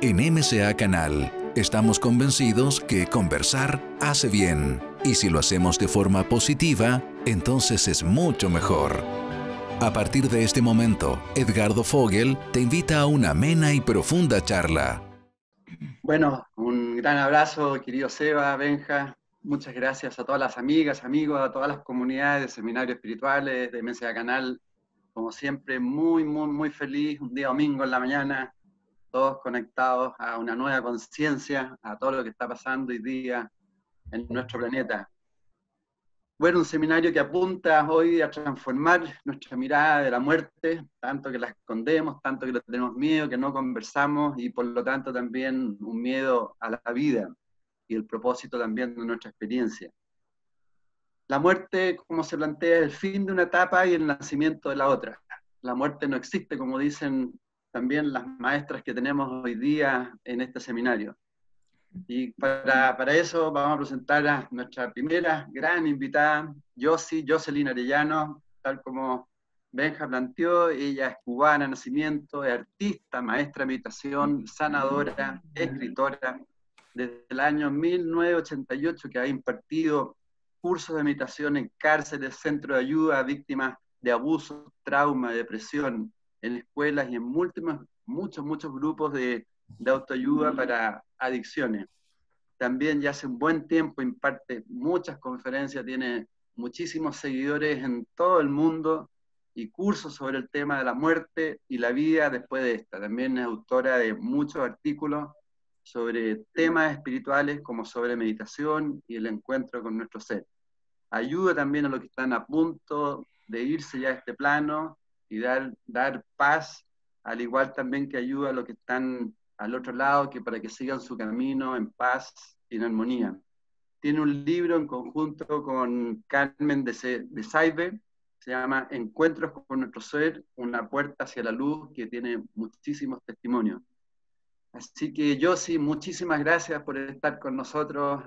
En MCA Canal estamos convencidos que conversar hace bien y si lo hacemos de forma positiva, entonces es mucho mejor. A partir de este momento, Edgardo Fogel te invita a una amena y profunda charla. Bueno, un gran abrazo, querido Seba, Benja. Muchas gracias a todas las amigas, amigos, a todas las comunidades de seminarios espirituales, de MCA Canal, como siempre, muy, muy, muy feliz, un día domingo en la mañana, todos conectados a una nueva conciencia, a todo lo que está pasando hoy día en nuestro planeta. Bueno, un seminario que apunta hoy a transformar nuestra mirada de la muerte, tanto que la escondemos, tanto que le tenemos miedo, que no conversamos y por lo tanto también un miedo a la vida y el propósito también de nuestra experiencia la muerte, como se plantea, el fin de una etapa y el nacimiento de la otra. La muerte no existe, como dicen también las maestras que tenemos hoy día en este seminario. Y para, eso vamos a presentar a nuestra primera gran invitada, Yossi, Jocelyn Arellano, tal como Benja planteó, ella es cubana, nacimiento, es artista, maestra de meditación, sanadora, escritora. Desde el año 1988 que ha impartido cursos de meditación en cárceles, centros de ayuda a víctimas de abuso, trauma, depresión, en escuelas y en muchos, muchos grupos de, de autoayuda para adicciones. También ya hace un buen tiempo imparte muchas conferencias, tiene muchísimos seguidores en todo el mundo y cursos sobre el tema de la muerte y la vida después de esta. También es autora de muchos artículos sobre temas espirituales como sobre meditación y el encuentro con nuestro ser. Ayuda también a los que están a punto de irse ya a este plano y dar, dar paz, al igual también que ayuda a los que están al otro lado, que para que sigan su camino en paz y en armonía. Tiene un libro en conjunto con Carmen de, Saive, se llama Encuentros con nuestro ser, una puerta hacia la luz, que tiene muchísimos testimonios. Así que yo sí, muchísimas gracias por estar con nosotros.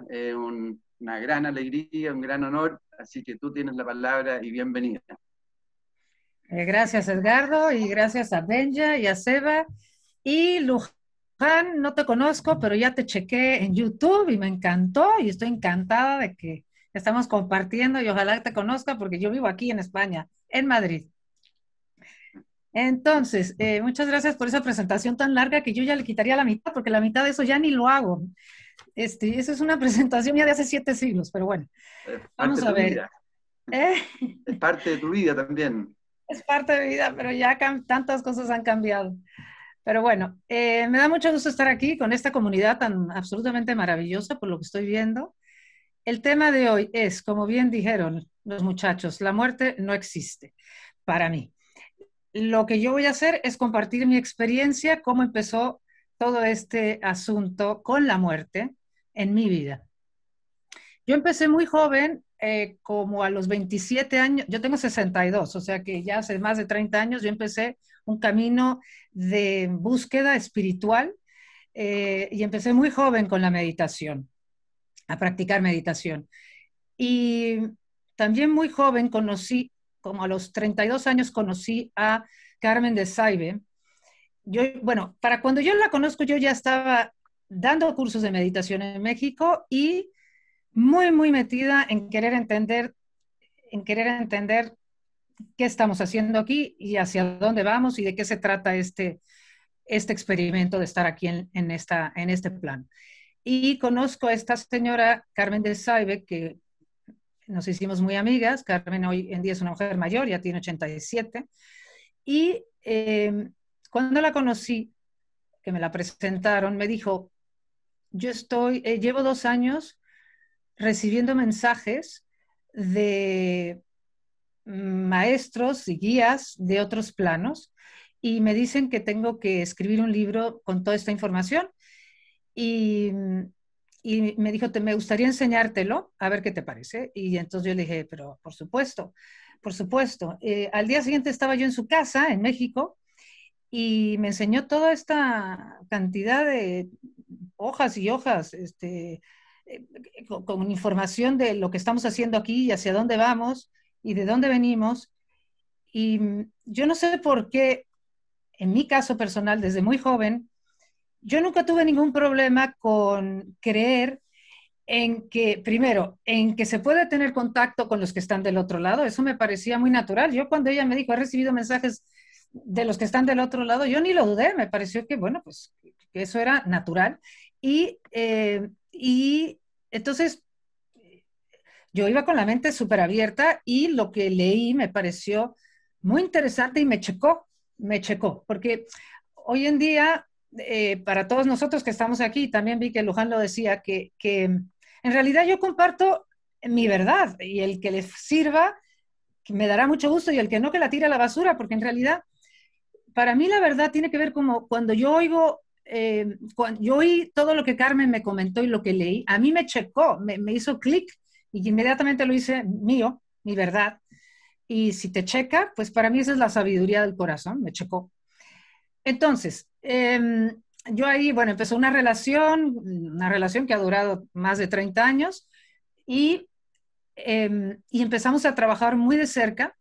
una gran alegría, un gran honor. Así que tú tienes la palabra y bienvenida. Eh, gracias Edgardo y gracias a Benja y a Seba. Y Luján, no te conozco, pero ya te chequé en YouTube y me encantó y estoy encantada de que estamos compartiendo y ojalá te conozca porque yo vivo aquí en España, en Madrid. Entonces, eh, muchas gracias por esa presentación tan larga que yo ya le quitaría la mitad, porque la mitad de eso ya ni lo hago. Este, eso es una presentación ya de hace siete siglos, pero bueno. Vamos a ver. Eh. Es parte de tu vida también. Es parte de mi vida, pero ya tantas cosas han cambiado. Pero bueno, eh, me da mucho gusto estar aquí con esta comunidad tan absolutamente maravillosa por lo que estoy viendo. El tema de hoy es, como bien dijeron los muchachos, la muerte no existe para mí lo que yo voy a hacer es compartir mi experiencia, cómo empezó todo este asunto con la muerte en mi vida. Yo empecé muy joven, eh, como a los 27 años, yo tengo 62, o sea que ya hace más de 30 años yo empecé un camino de búsqueda espiritual eh, y empecé muy joven con la meditación, a practicar meditación. Y también muy joven conocí como a los 32 años conocí a Carmen de Saibe. Yo, bueno, para cuando yo la conozco, yo ya estaba dando cursos de meditación en México y muy, muy metida en querer entender, en querer entender qué estamos haciendo aquí y hacia dónde vamos y de qué se trata este, este experimento de estar aquí en, esta, en este plan. Y conozco a esta señora Carmen de Saibe, que nos hicimos muy amigas. Carmen hoy en día es una mujer mayor, ya tiene 87. Y em, cuando la conocí, que me la presentaron, me dijo, yo estoy, eh, llevo dos años recibiendo mensajes de maestros y guías de otros planos y me dicen que tengo que escribir un libro con toda esta información. Y y me dijo, te, me gustaría enseñártelo, a ver qué te parece. Y entonces yo le dije, pero por supuesto, por supuesto. Eh, al día siguiente estaba yo en su casa, en México, y me enseñó toda esta cantidad de hojas y hojas, este, eh, con información de lo que estamos haciendo aquí y hacia dónde vamos y de dónde venimos. Y mm, yo no sé por qué, en mi caso personal, desde muy joven, yo nunca tuve ningún problema con creer en que, primero, en que se puede tener contacto con los que están del otro lado. Eso me parecía muy natural. Yo cuando ella me dijo, he recibido mensajes de los que están del otro lado, yo ni lo dudé, me pareció que, bueno, pues que eso era natural. Y, eh, y entonces yo iba con la mente súper abierta y lo que leí me pareció muy interesante y me checó, me checó, porque hoy en día eh, para todos nosotros que estamos aquí, también vi que Luján lo decía, que, en realidad yo comparto mi verdad y el que le sirva me dará mucho gusto y el que no que la tire a la basura, porque en realidad para mí la verdad tiene que ver como cuando yo oigo, eh, cuando yo oí todo lo que Carmen me comentó y lo que leí, a mí me checó, me, me hizo clic y inmediatamente lo hice mío, mi verdad. Y si te checa, pues para mí esa es la sabiduría del corazón, me checó. Entonces, Em, yo ahí, bueno, empezó una relación, una relación que ha durado más de 30 años y, em, y empezamos a trabajar muy de cerca.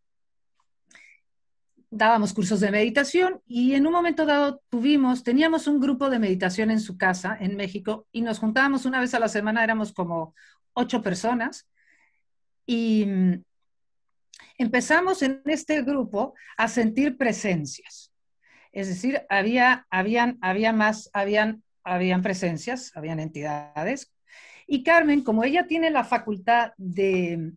Dábamos cursos de meditación y en un momento dado tuvimos, teníamos un grupo de meditación en su casa en México y nos juntábamos una vez a la semana, éramos como ocho personas y mm, empezamos en este grupo a sentir presencias. Es decir, había, habían, había más, habían, habían presencias, habían entidades. Y Carmen, como ella tiene la facultad de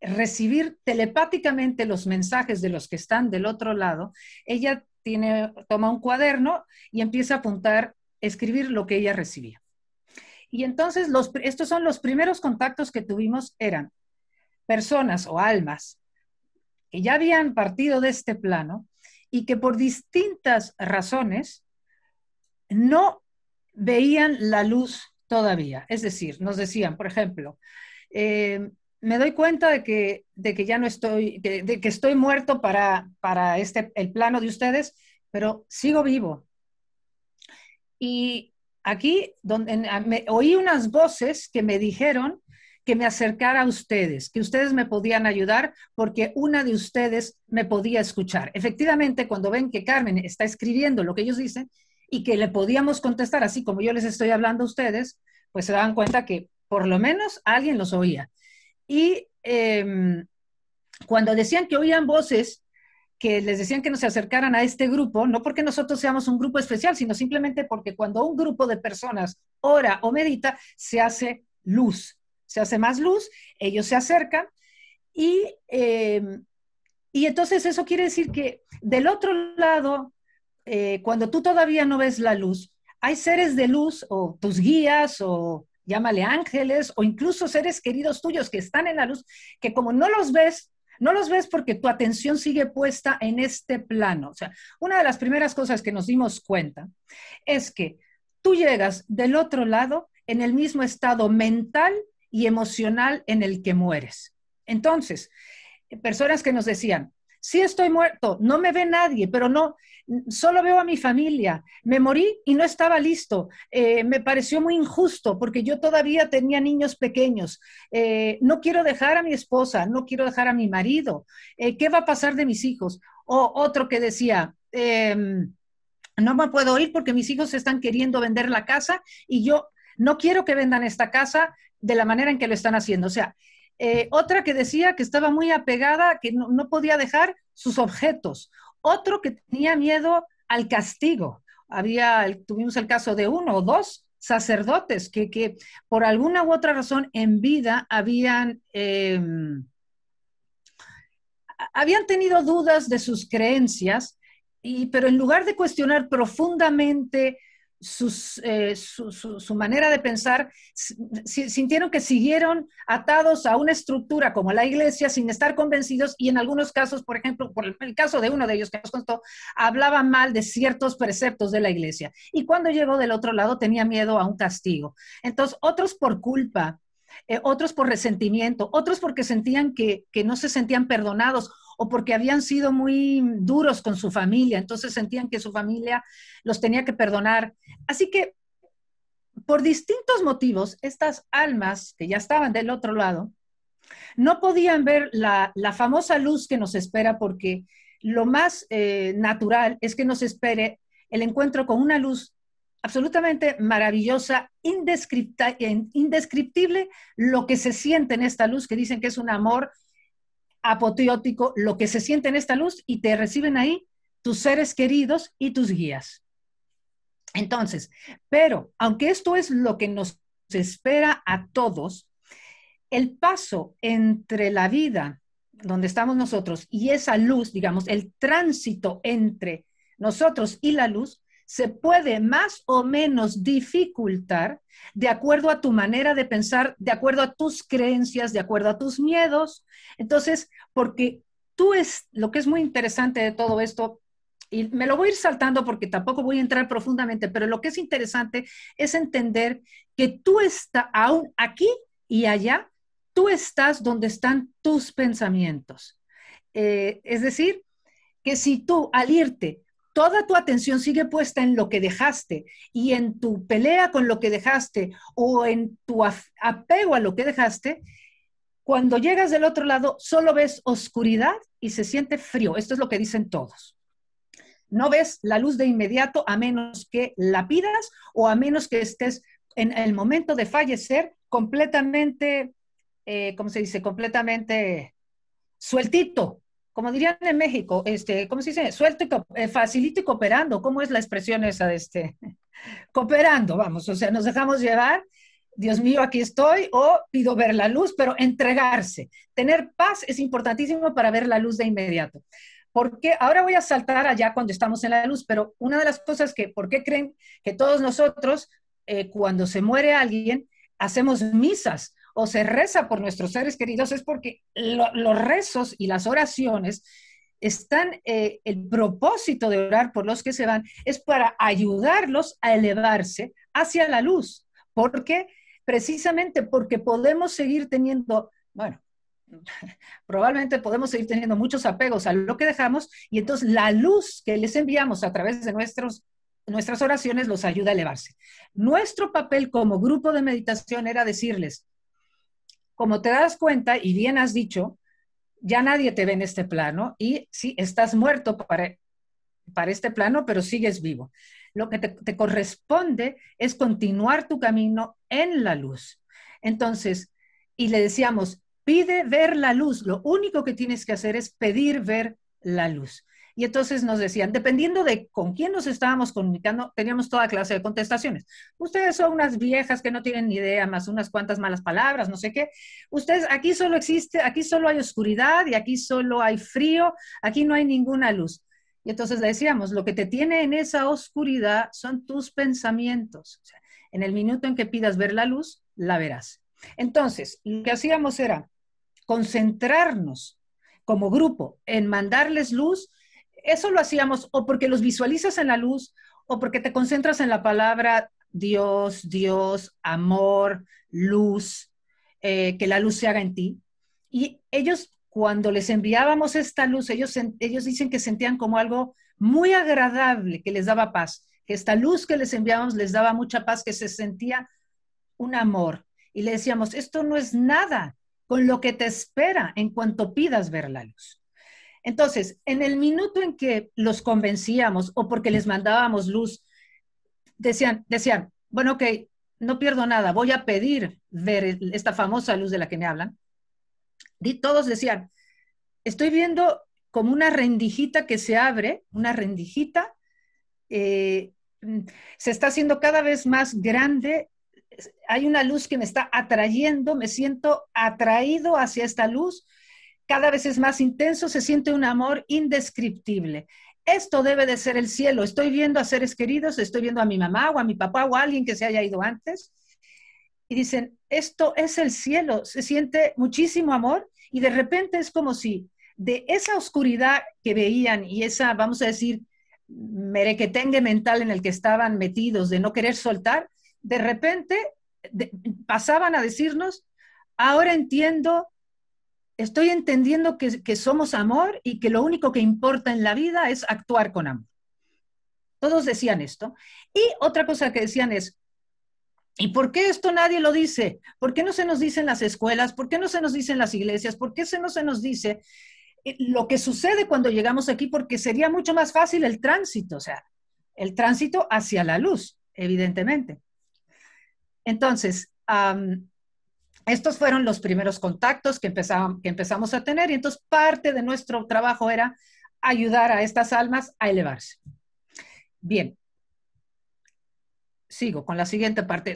recibir telepáticamente los mensajes de los que están del otro lado, ella tiene, toma un cuaderno y empieza a apuntar, escribir lo que ella recibía. Y entonces estos son los primeros contactos que tuvimos, eran personas o almas que ya habían partido de este plano, y que por distintas razones no veían la luz todavía. Es decir, nos decían, por ejemplo, eh, me doy cuenta de que, de que ya no estoy, de, que estoy muerto para, para este, el plano de ustedes, pero sigo vivo. Y aquí donde, me, oí unas voces que me dijeron que me acercara a ustedes, que ustedes me podían ayudar porque una de ustedes me podía escuchar. Efectivamente, cuando ven que Carmen está escribiendo lo que ellos dicen y que le podíamos contestar así como yo les estoy hablando a ustedes, pues se daban cuenta que por lo menos alguien los oía. Y em, cuando decían que oían voces, que les decían que no se acercaran a este grupo, no porque nosotros seamos un grupo especial, sino simplemente porque cuando un grupo de personas ora o medita, se hace luz se hace más luz, ellos se acercan y, eh, y entonces eso quiere decir que del otro lado, eh, cuando tú todavía no ves la luz, hay seres de luz o tus guías o llámale ángeles o incluso seres queridos tuyos que están en la luz, que como no los ves, no los ves porque tu atención sigue puesta en este plano. O sea, una de las primeras cosas que nos dimos cuenta es que tú llegas del otro lado en el mismo estado mental y emocional en el que mueres. Entonces, personas que nos decían, sí estoy muerto, no me ve nadie, pero no, solo veo a mi familia, me morí y no estaba listo, eh, me pareció muy injusto porque yo todavía tenía niños pequeños, eh, no quiero dejar a mi esposa, no quiero dejar a mi marido, eh, ¿qué va a pasar de mis hijos? O otro que decía, em, no me puedo ir porque mis hijos están queriendo vender la casa y yo no quiero que vendan esta casa, de la manera en que lo están haciendo. O sea, eh, otra que decía que estaba muy apegada, que no, podía dejar sus objetos. Otro que tenía miedo al castigo. Había, tuvimos el caso de uno o dos sacerdotes que, por alguna u otra razón en vida habían, em, habían tenido dudas de sus creencias, y, pero en lugar de cuestionar profundamente eh, su, manera de pensar, sintieron que siguieron atados a una estructura como la iglesia sin estar convencidos y en algunos casos, por ejemplo, por el caso de uno de ellos que nos contó, hablaba mal de ciertos preceptos de la iglesia y cuando llegó del otro lado tenía miedo a un castigo. Entonces, otros por culpa, eh, otros por resentimiento, otros porque sentían que, que no se sentían perdonados o porque habían sido muy duros con su familia, entonces sentían que su familia los tenía que perdonar. Así que, por distintos motivos, estas almas que ya estaban del otro lado, no podían ver la, famosa luz que nos espera porque lo más eh, natural es que nos espere el encuentro con una luz absolutamente maravillosa, indescriptible, lo que se siente en esta luz, que dicen que es un amor apoteótico lo que se siente en esta luz y te reciben ahí tus seres queridos y tus guías. Entonces, pero aunque esto es lo que nos espera a todos, el paso entre la vida donde estamos nosotros y esa luz, digamos, el tránsito entre nosotros y la luz, se puede más o menos dificultar de acuerdo a tu manera de pensar, de acuerdo a tus creencias, de acuerdo a tus miedos. Entonces, porque tú es lo que es muy interesante de todo esto, y me lo voy a ir saltando porque tampoco voy a entrar profundamente, pero lo que es interesante es entender que tú estás aún aquí y allá, tú estás donde están tus pensamientos. Eh, es decir, que si tú al irte toda tu atención sigue puesta en lo que dejaste y en tu pelea con lo que dejaste o en tu apego a lo que dejaste, cuando llegas del otro lado solo ves oscuridad y se siente frío. Esto es lo que dicen todos. No ves la luz de inmediato a menos que la pidas o a menos que estés en el momento de fallecer completamente, eh, ¿cómo se dice? Completamente sueltito, como dirían en México, este, ¿cómo se dice? Suelto y eh, facilito y cooperando. ¿Cómo es la expresión esa de este? cooperando, vamos, o sea, nos dejamos llevar. Dios mío, aquí estoy, o pido ver la luz, pero entregarse. Tener paz es importantísimo para ver la luz de inmediato. Porque ahora voy a saltar allá cuando estamos en la luz, pero una de las cosas que, ¿por qué creen que todos nosotros, eh, cuando se muere alguien, hacemos misas? o se reza por nuestros seres queridos es porque los rezos y las oraciones están, eh, el propósito de orar por los que se van es para ayudarlos a elevarse hacia la luz, porque precisamente porque podemos seguir teniendo, bueno, probablemente podemos seguir teniendo muchos apegos a lo que dejamos y entonces la luz que les enviamos a través de nuestros, nuestras oraciones los ayuda a elevarse. Nuestro papel como grupo de meditación era decirles, como te das cuenta, y bien has dicho, ya nadie te ve en este plano y sí, estás muerto para, este plano, pero sigues vivo. Lo que te corresponde es continuar tu camino en la luz. Entonces, y le decíamos, pide ver la luz. Lo único que tienes que hacer es pedir ver la luz. Y entonces nos decían, dependiendo de con quién nos estábamos comunicando, teníamos toda clase de contestaciones. Ustedes son unas viejas que no tienen ni idea, más unas cuantas malas palabras, no sé qué. Ustedes, aquí solo existe, aquí solo hay oscuridad y aquí solo hay frío, aquí no hay ninguna luz. Y entonces le decíamos, lo que te tiene en esa oscuridad son tus pensamientos. O sea, en el minuto en que pidas ver la luz, la verás. Entonces, lo que hacíamos era concentrarnos como grupo en mandarles luz eso lo hacíamos o porque los visualizas en la luz o porque te concentras en la palabra Dios, Dios, amor, luz, eh, que la luz se haga en ti. Y ellos, cuando les enviábamos esta luz, ellos, ellos dicen que sentían como algo muy agradable, que les daba paz, que esta luz que les enviábamos les daba mucha paz, que se sentía un amor. Y le decíamos, esto no es nada con lo que te espera en cuanto pidas ver la luz. Entonces, en el minuto en que los convencíamos o porque les mandábamos luz, decían, decían, bueno, ok, no pierdo nada, voy a pedir ver esta famosa luz de la que me hablan. Y todos decían, estoy viendo como una rendijita que se abre, una rendijita, eh, se está haciendo cada vez más grande, hay una luz que me está atrayendo, me siento atraído hacia esta luz cada vez es más intenso, se siente un amor indescriptible. Esto debe de ser el cielo. Estoy viendo a seres queridos, estoy viendo a mi mamá o a mi papá o a alguien que se haya ido antes. Y dicen, esto es el cielo, se siente muchísimo amor y de repente es como si de esa oscuridad que veían y esa, vamos a decir, merequetengue mental en el que estaban metidos de no querer soltar, de repente pasaban a decirnos, ahora entiendo estoy entendiendo que, somos amor y que lo único que importa en la vida es actuar con amor. Todos decían esto. Y otra cosa que decían es, ¿y por qué esto nadie lo dice? ¿Por qué no se nos dicen las escuelas? ¿Por qué no se nos dicen las iglesias? ¿Por qué se no se nos dice eh, lo que sucede cuando llegamos aquí? Porque sería mucho más fácil el tránsito, o sea, el tránsito hacia la luz, evidentemente. Entonces, estos fueron los primeros contactos que, empezamos a tener y entonces parte de nuestro trabajo era ayudar a estas almas a elevarse. Bien, sigo con la siguiente parte.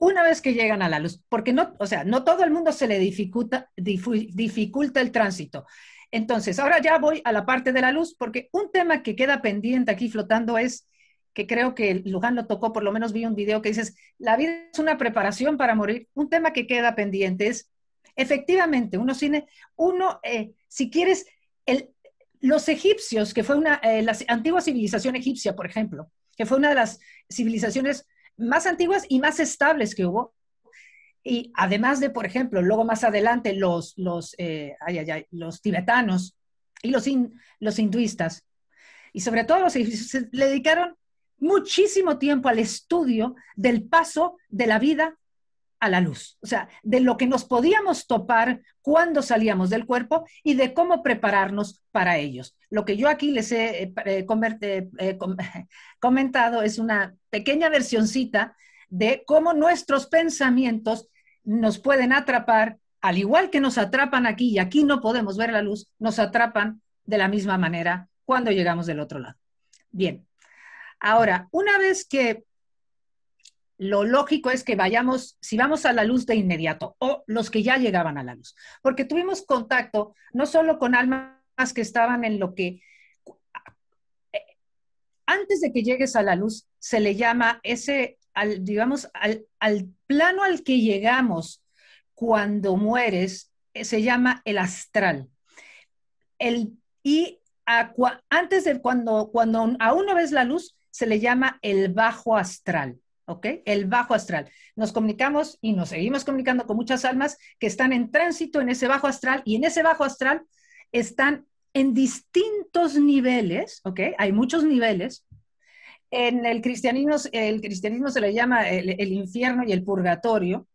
Una vez que llegan a la luz, porque no, o sea, no todo el mundo se le dificulta el tránsito. Entonces, ahora ya voy a la parte de la luz, porque un tema que queda pendiente aquí flotando es que creo que Luján lo tocó, por lo menos vi un video que dices, la vida es una preparación para morir. Un tema que queda pendiente es, efectivamente, uno, cine, uno eh, si quieres, el, los egipcios, que fue una, eh, la antigua civilización egipcia, por ejemplo, que fue una de las civilizaciones más antiguas y más estables que hubo, y además de, por ejemplo, luego más adelante los, los, eh, ay, ay, los tibetanos y los, los hinduistas, y sobre todo los egipcios, se le dedicaron muchísimo tiempo al estudio del paso de la vida a la luz, o sea, de lo que nos podíamos topar cuando salíamos del cuerpo y de cómo prepararnos para ellos. Lo que yo aquí les he eh, eh, eh, comentado es una pequeña versioncita de cómo nuestros pensamientos nos pueden atrapar, al igual que nos atrapan aquí y aquí no podemos ver la luz, nos atrapan de la misma manera cuando llegamos del otro lado. Bien, Ahora, una vez que lo lógico es que vayamos, si vamos a la luz de inmediato, o los que ya llegaban a la luz, porque tuvimos contacto no solo con almas que estaban en lo que antes de que llegues a la luz, se le llama ese, digamos, al, plano al que llegamos cuando mueres, eh, se llama el astral. El, y antes de cuando, cuando aún no ves la luz, se le llama el bajo astral. ¿ok? El bajo astral. Nos comunicamos y nos seguimos comunicando con muchas almas que están en tránsito en ese bajo astral y en ese bajo astral están en distintos niveles, ¿ok? Hay muchos niveles. En el cristianismo, el cristianismo se le llama el infierno y el purgatorio,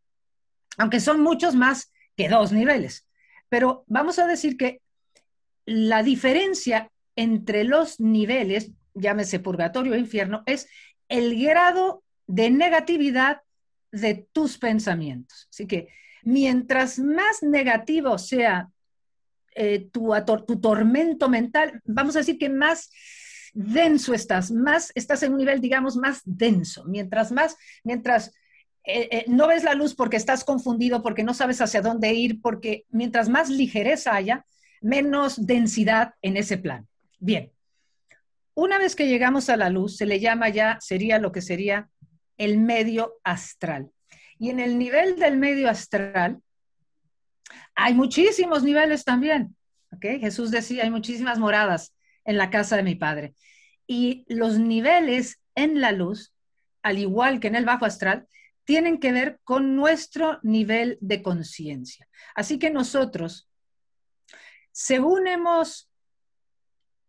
aunque son muchos más que dos niveles. Pero vamos a decir que la diferencia entre los niveles llámese purgatorio o infierno, es el grado de negatividad de tus pensamientos. Así que mientras más negativo sea eh, tu, tormento mental, vamos a decir que más denso estás, más estás en un nivel, digamos, más denso. Mientras más, mientras eh, eh, no ves la luz porque estás confundido, porque no sabes hacia dónde ir, porque mientras más ligereza haya, menos densidad en ese plan. Bien, una vez que llegamos a la luz, se le llama ya, sería lo que sería el medio astral. Y en el nivel del medio astral, hay muchísimos niveles también. ¿okay? Jesús decía, hay muchísimas moradas en la casa de mi padre. Y los niveles en la luz, al igual que en el bajo astral, tienen que ver con nuestro nivel de conciencia. Así que nosotros, según hemos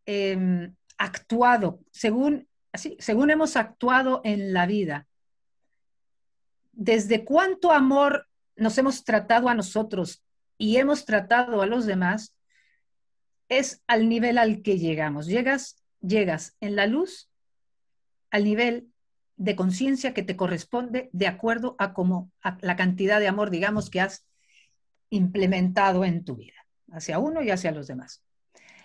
em, actuado, según, así, según hemos actuado en la vida. Desde cuánto amor nos hemos tratado a nosotros y hemos tratado a los demás, es al nivel al que llegamos. Llegas, llegas en la luz al nivel de conciencia que te corresponde de acuerdo a la cantidad de amor, digamos, que has implementado en tu vida, hacia uno y hacia los demás.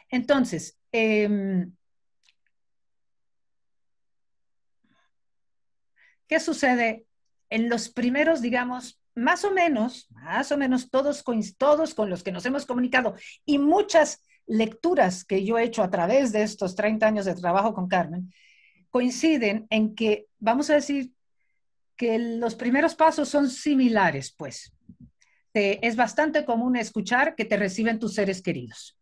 Entonces, em, ¿Qué sucede? En los primeros, digamos, más o menos, más o menos todos, todos con los que nos hemos comunicado y muchas lecturas que yo he hecho a través de estos 30 años de trabajo con Carmen, coinciden en que, vamos a decir, que los primeros pasos son similares, pues. es bastante común escuchar que te reciben tus seres queridos.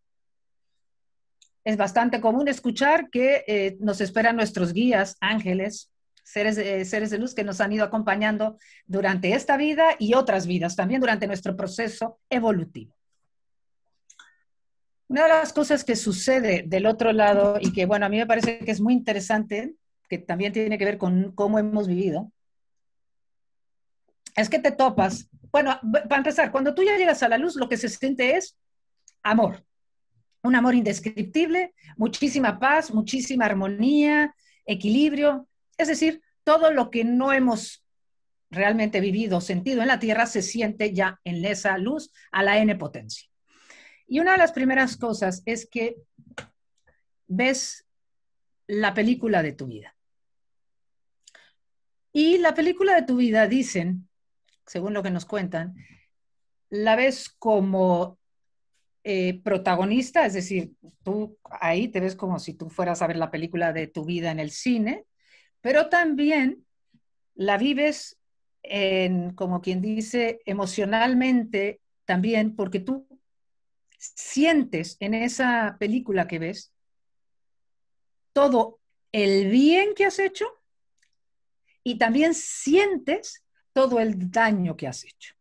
Es bastante común escuchar que eh, nos esperan nuestros guías, ángeles, eh, seres, de luz que nos han ido acompañando durante esta vida y otras vidas, también durante nuestro proceso evolutivo. Una de las cosas que sucede del otro lado y que, bueno, a mí me parece que es muy interesante, que también tiene que ver con cómo hemos vivido, es que te topas. Bueno, para empezar, cuando tú ya llegas a la luz, lo que se siente es amor. Un amor indescriptible, muchísima paz, muchísima armonía, equilibrio. Es decir, todo lo que no hemos realmente vivido, sentido en la Tierra, se siente ya en esa luz a la n potencia. Y una de las primeras cosas es que ves la película de tu vida. Y la película de tu vida, dicen, según lo que nos cuentan, la ves como eh, protagonista, es decir, tú ahí te ves como si tú fueras a ver la película de tu vida en el cine, pero también la vives como quien dice, emocionalmente también, porque tú sientes en esa película que ves todo el bien que has hecho y también sientes todo el daño que has hecho.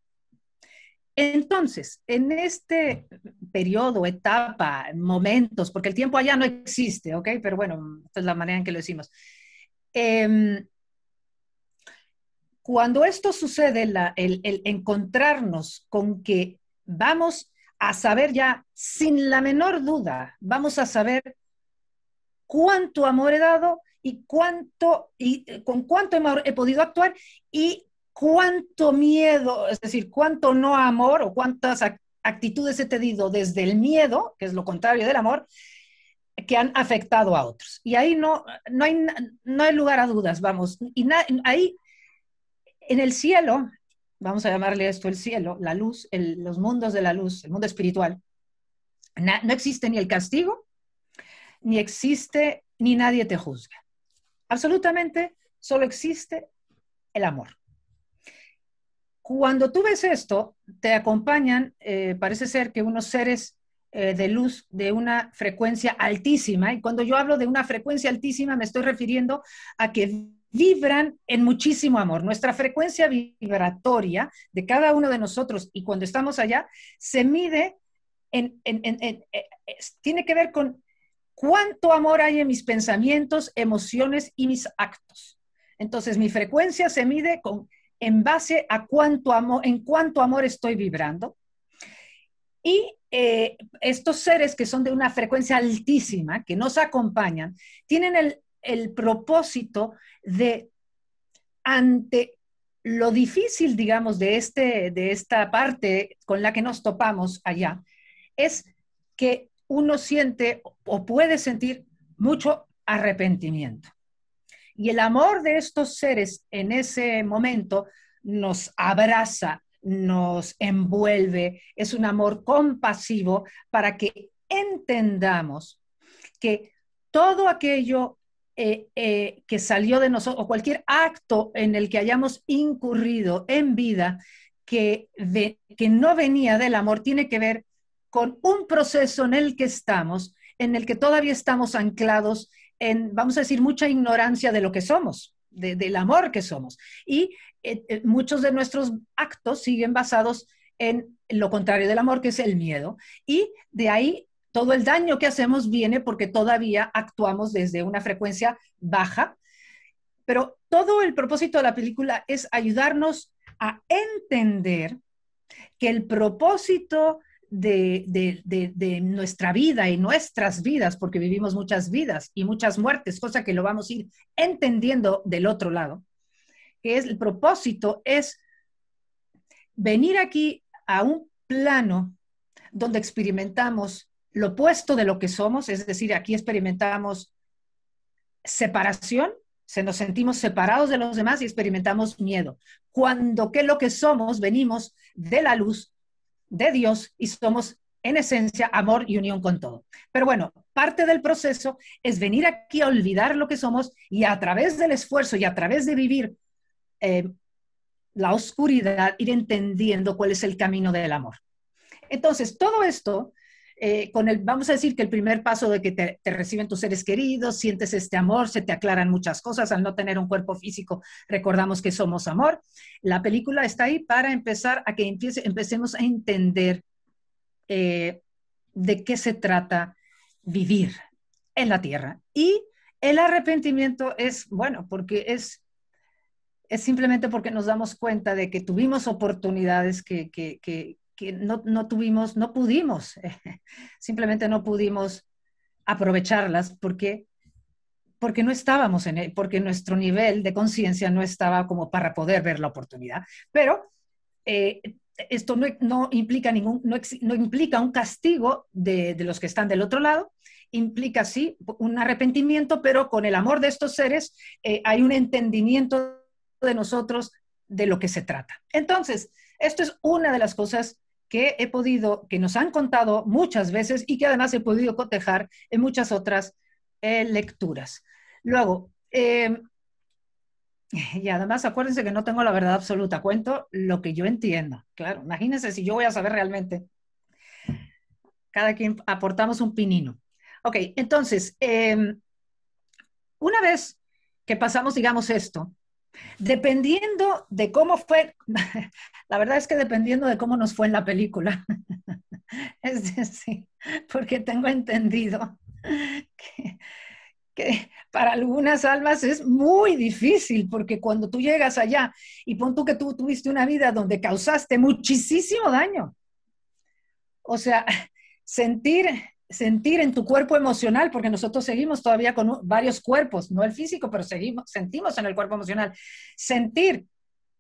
Entonces, en este periodo, etapa, momentos, porque el tiempo allá no existe, ¿ok? Pero bueno, esta es la manera en que lo decimos. Em, cuando esto sucede, el, encontrarnos con que vamos a saber ya, sin la menor duda, vamos a saber cuánto amor he dado y cuánto y eh, con cuánto amor he, podido actuar y cuánto miedo, es decir, cuánto no amor o cuántas actitudes he tenido desde el miedo, que es lo contrario del amor, que han afectado a otros. Y ahí no, no, hay, no hay lugar a dudas, vamos. Y ahí, en el cielo, vamos a llamarle esto el cielo, la luz, los mundos de la luz, el mundo espiritual, no existe ni el castigo, ni existe, ni nadie te juzga. Absolutamente solo existe el amor. Cuando tú ves esto, te acompañan, eh, parece ser que unos seres eh, de luz de una frecuencia altísima. Y cuando yo hablo de una frecuencia altísima, me estoy refiriendo a que vibran en muchísimo amor. Nuestra frecuencia vibratoria de cada uno de nosotros y cuando estamos allá se mide en, eh, tiene que ver con cuánto amor hay en mis pensamientos, emociones y mis actos. Entonces mi frecuencia se mide con, en base a cuánto amor, en cuánto amor estoy vibrando. Y eh, estos seres que son de una frecuencia altísima, que nos acompañan, tienen el, el propósito de, ante lo difícil, digamos, de, este, de esta parte con la que nos topamos allá, es que uno siente o puede sentir mucho arrepentimiento. Y el amor de estos seres en ese momento nos abraza, nos envuelve, es un amor compasivo para que entendamos que todo aquello eh, eh, que salió de nosotros o cualquier acto en el que hayamos incurrido en vida que, que no venía del amor tiene que ver con un proceso en el que estamos, en el que todavía estamos anclados en, vamos a decir, mucha ignorancia de lo que somos. del amor que somos. Y eh, eh, muchos de nuestros actos siguen basados en lo contrario del amor, que es el miedo. Y de ahí todo el daño que hacemos viene porque todavía actuamos desde una frecuencia baja. Pero todo el propósito de la película es ayudarnos a entender que el propósito de, de, nuestra vida y nuestras vidas, porque vivimos muchas vidas y muchas muertes, cosa que lo vamos a ir entendiendo del otro lado, que es el propósito, es venir aquí a un plano donde experimentamos lo opuesto de lo que somos, es decir, aquí experimentamos separación, se nos sentimos separados de los demás y experimentamos miedo. Cuando que lo que somos, venimos de la luz de Dios y somos en esencia amor y unión con todo. Pero bueno, parte del proceso es venir aquí a olvidar lo que somos y a través del esfuerzo y a través de vivir eh, la oscuridad, ir entendiendo cuál es el camino del amor. Entonces, todo esto, eh, con el, vamos a decir que el primer paso de que te, reciben tus seres queridos, sientes este amor, se te aclaran muchas cosas, al no tener un cuerpo físico, recordamos que somos amor. La película está ahí para empezar a que empiece, empecemos a entender eh, de qué se trata vivir en la tierra. Y el arrepentimiento es, bueno, porque es es simplemente porque nos damos cuenta de que tuvimos oportunidades que, no, tuvimos, no pudimos, simplemente no pudimos aprovecharlas porque, porque no estábamos en él, e, porque nuestro nivel de conciencia no estaba como para poder ver la oportunidad. Pero eh, esto no, implica ningún, no, implica un castigo de, los que están del otro lado, implica sí un arrepentimiento, pero con el amor de estos seres eh, hay un entendimiento de nosotros de lo que se trata. Entonces, esto es una de las cosas que he podido, que nos han contado muchas veces y que además he podido cotejar en muchas otras eh, lecturas. Luego, em, y además acuérdense que no tengo la verdad absoluta, cuento lo que yo entiendo. Claro, imagínense si yo voy a saber realmente. Cada quien aportamos un pinino. Ok, entonces, em, una vez que pasamos, digamos, esto, Dependiendo de cómo fue, la verdad es que dependiendo de cómo nos fue en la película. Es decir, porque tengo entendido que, para algunas almas es muy difícil, porque cuando tú llegas allá y pon tú que tú tuviste una vida donde causaste muchísimo daño, o sea, sentir sentir en tu cuerpo emocional, porque nosotros seguimos todavía con varios cuerpos, no el físico, pero seguimos, sentimos en el cuerpo emocional, sentir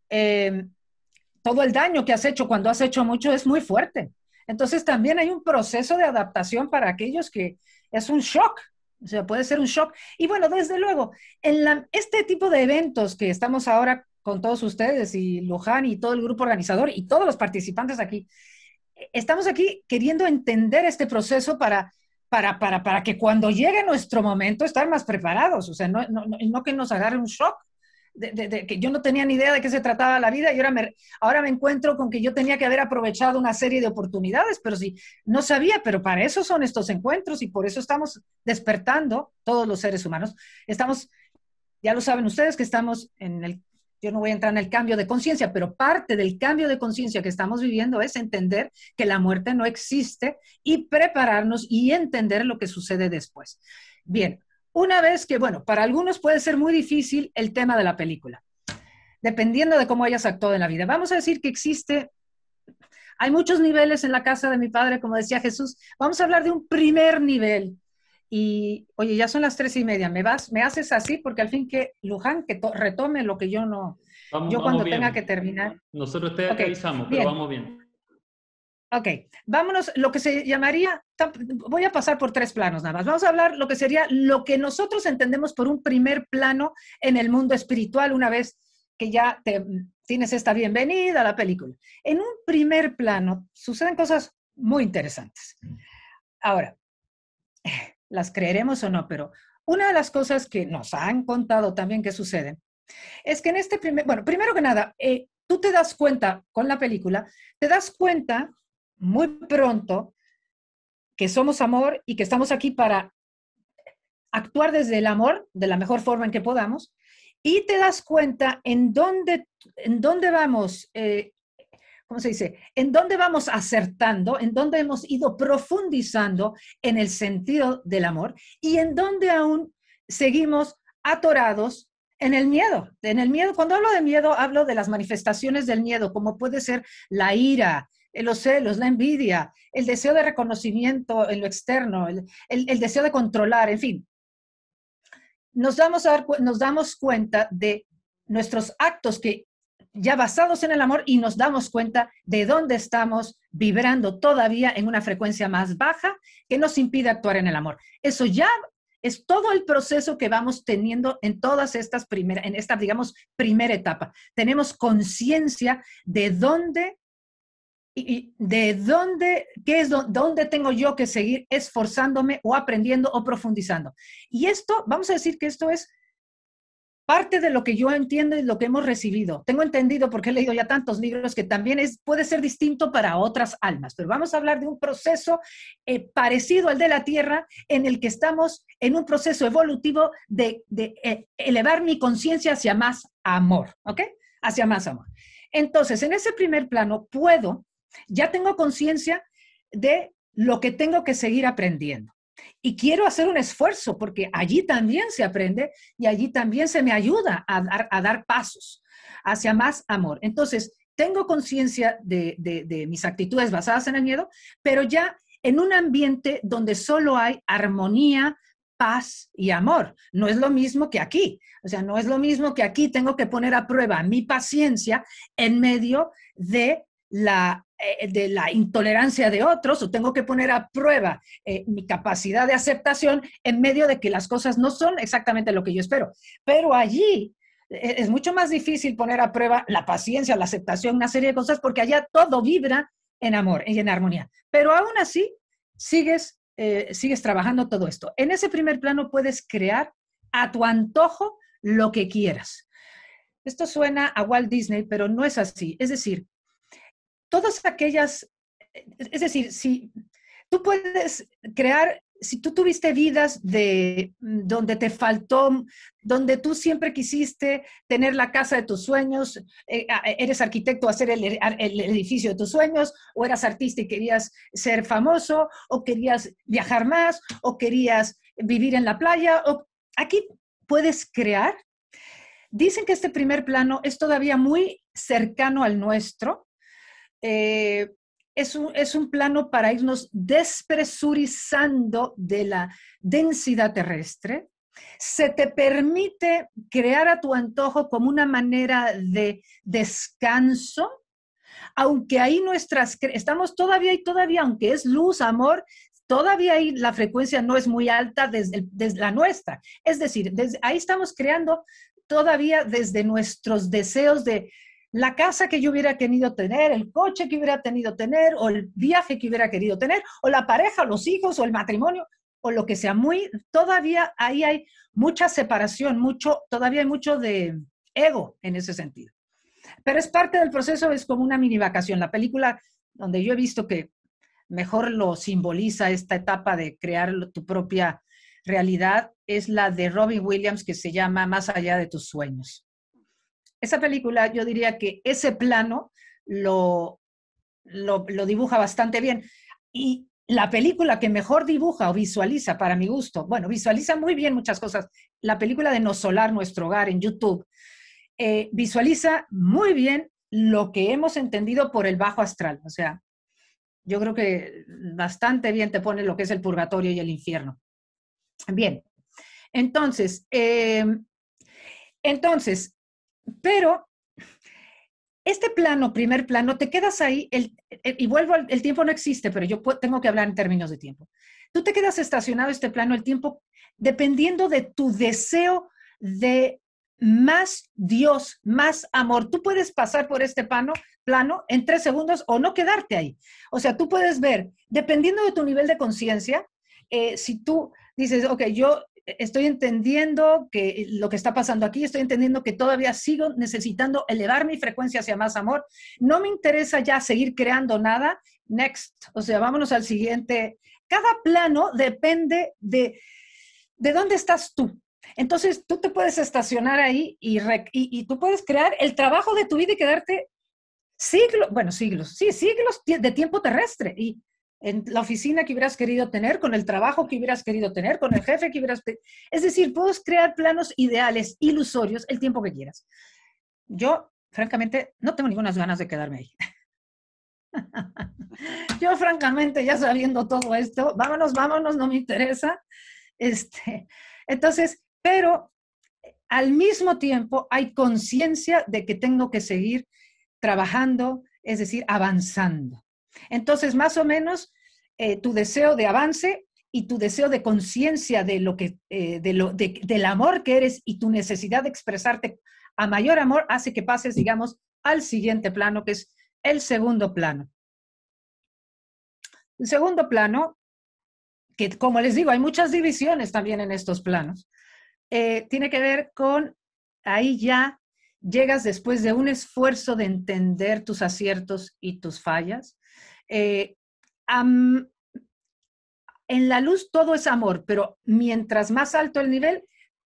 em, todo el daño que has hecho cuando has hecho mucho es muy fuerte. Entonces también hay un proceso de adaptación para aquellos que es un shock, o sea, puede ser un shock. Y bueno, desde luego, en este tipo de eventos que estamos ahora con todos ustedes y Luján y todo el grupo organizador y todos los participantes aquí, estamos aquí queriendo entender este proceso para, para, para, que cuando llegue nuestro momento estar más preparados, o sea, no, que nos agarre un shock. De, que yo no tenía ni idea de qué se trataba la vida y ahora me, ahora me encuentro con que yo tenía que haber aprovechado una serie de oportunidades, pero sí, no sabía, pero para eso son estos encuentros y por eso estamos despertando todos los seres humanos. Estamos, ya lo saben ustedes que estamos en el yo no voy a entrar en el cambio de conciencia, pero parte del cambio de conciencia que estamos viviendo es entender que la muerte no existe y prepararnos y entender lo que sucede después. Bien, una vez que, bueno, para algunos puede ser muy difícil el tema de la película, dependiendo de cómo hayas actuado en la vida. Vamos a decir que existe, hay muchos niveles en la casa de mi padre, como decía Jesús, vamos a hablar de un primer nivel y, oye, ya son las tres y media, me vas, me haces así porque al fin que Luján que retome lo que yo no, yo cuando tenga que terminar. Nosotros te avisamos, pero bien. vamos bien. Ok, vámonos, lo que se llamaría, voy a pasar por tres planos nada más, vamos a hablar lo que sería lo que nosotros entendemos por un primer plano en el mundo espiritual una vez que ya te, tienes esta bienvenida a la película. En un primer plano suceden cosas muy interesantes. Ahora, las creeremos o no, pero una de las cosas que nos han contado también que suceden es que en este primer, bueno, primero que nada, eh, tú te das cuenta con la película, te das cuenta muy pronto que somos amor y que estamos aquí para actuar desde el amor de la mejor forma en que podamos y te das cuenta en dónde, en dónde vamos eh, ¿cómo se dice? En dónde vamos acertando, en dónde hemos ido profundizando en el sentido del amor y en dónde aún seguimos atorados en el miedo. En el miedo, cuando hablo de miedo, hablo de las manifestaciones del miedo, como puede ser la ira, eh, los celos, la envidia, el deseo de reconocimiento en lo externo, el, deseo de controlar, en fin. Nos damos, nos damos cuenta de nuestros actos que ya basados en el amor y nos damos cuenta de dónde estamos vibrando todavía en una frecuencia más baja que nos impide actuar en el amor. Eso ya es todo el proceso que vamos teniendo en todas estas primeras, en esta, digamos, primera etapa. Tenemos conciencia de dónde y, de dónde, qué es dónde tengo yo que seguir esforzándome o aprendiendo o profundizando. Y esto, vamos a decir que esto es parte de lo que yo entiendo y lo que hemos recibido. Tengo entendido porque he leído ya tantos libros que también es, puede ser distinto para otras almas, pero vamos a hablar de un proceso eh, parecido al de la Tierra en el que estamos en un proceso evolutivo de, eh, elevar mi conciencia hacia más amor, ¿ok? Hacia más amor. Entonces, en ese primer plano puedo, ya tengo conciencia de lo que tengo que seguir aprendiendo. Y quiero hacer un esfuerzo porque allí también se aprende y allí también se me ayuda a dar, pasos hacia más amor. Entonces, tengo conciencia de, de, de mis actitudes basadas en el miedo, pero ya en un ambiente donde solo hay armonía, paz y amor. No es lo mismo que aquí. O sea, no es lo mismo que aquí tengo que poner a prueba mi paciencia en medio de la, eh, de la intolerancia de otros o tengo que poner a prueba eh, mi capacidad de aceptación en medio de que las cosas no son exactamente lo que yo espero. Pero allí eh, es mucho más difícil poner a prueba la paciencia, la aceptación, una serie de cosas, porque allá todo vibra en amor y en armonía. Pero aún así, sigues, sigues trabajando todo esto. En ese primer plano puedes crear a tu antojo lo que quieras. Esto suena a Walt Disney, pero no es así. Es decir, todas aquellas, es decir, si tú puedes crear, si tú tuviste vidas de mm, donde te faltó, donde tú siempre quisiste tener la casa de tus sueños, eh, eh, eres arquitecto, hacer el, edificio de tus sueños, o eras artista y querías ser famoso, o querías viajar más, o querías vivir en la playa, o aquí puedes crear. Dicen que este primer plano es todavía muy cercano al nuestro, eh, es, un, plano para irnos despresurizando de la densidad terrestre. Se te permite crear a tu antojo como una manera de descanso, aunque ahí nuestras, estamos todavía y todavía, aunque es luz, amor, todavía ahí la frecuencia no es muy alta desde, la nuestra. Es decir, ahí estamos creando todavía desde nuestros deseos de la casa que yo hubiera querido tener, el coche que hubiera tenido tener, o el viaje que hubiera querido tener, o la pareja, o los hijos, o el matrimonio, o lo que sea. Muy, todavía ahí hay mucha separación, mucho, todavía hay mucho de ego en ese sentido. Pero es parte del proceso, es como una mini vacación. La película donde yo he visto que mejor lo simboliza esta etapa de crear tu propia realidad es la de Robin Williams que se llama Más allá de tus sueños. Esa película, yo diría que ese plano lo, lo, dibuja bastante bien. Y la película que mejor dibuja o visualiza, para mi gusto, bueno, visualiza muy bien muchas cosas, la película de No Solar, Nuestro Hogar en YouTube, eh, visualiza muy bien lo que hemos entendido por el bajo astral. O sea, yo creo que bastante bien te pone lo que es el purgatorio y el infierno. Bien, entonces, eh, entonces pero este plano, primer plano, te quedas ahí, y vuelvo, al, el tiempo no existe, pero yo tengo que hablar en términos de tiempo. Tú te quedas estacionado este plano, el tiempo, dependiendo de tu deseo de más Dios, más amor. Tú puedes pasar por este plano, plano en tres segundos o no quedarte ahí. O sea, tú puedes ver, dependiendo de tu nivel de conciencia, eh, si tú dices, ok, yo e-, estoy entendiendo que lo que está pasando aquí, estoy entendiendo que todavía sigo necesitando elevar mi frecuencia hacia más amor. No me interesa ya seguir creando nada. Next, o sea, vámonos al siguiente. Cada plano depende de, de dónde estás tú. Entonces, tú te puedes estacionar ahí y, y, tú puedes crear el trabajo de tu vida y quedarte siglos, bueno, siglos, sí, siglos de tiempo terrestre. Y en la oficina que hubieras querido tener, con el trabajo que hubieras querido tener, con el jefe que hubieras... Es decir, puedes crear planos ideales, ilusorios, el tiempo que quieras. Yo, francamente, no tengo ninguna ganas de quedarme ahí. Yo, francamente, ya sabiendo todo esto, vámonos, vámonos, no me interesa. Este, entonces, pero eh, al mismo tiempo hay conciencia de que tengo que seguir trabajando, es decir, avanzando. Entonces, más o menos, eh, tu deseo de avance y tu deseo de conciencia de lo que, eh, del amor que eres y tu necesidad de expresarte a mayor amor hace que pases, digamos, al siguiente plano, que es el segundo plano. El segundo plano, que como les digo, hay muchas divisiones también en estos planos, eh, tiene que ver con, ahí ya llegas después de un esfuerzo de entender tus aciertos y tus fallas, eh, en la luz todo es amor, pero mientras más alto el nivel,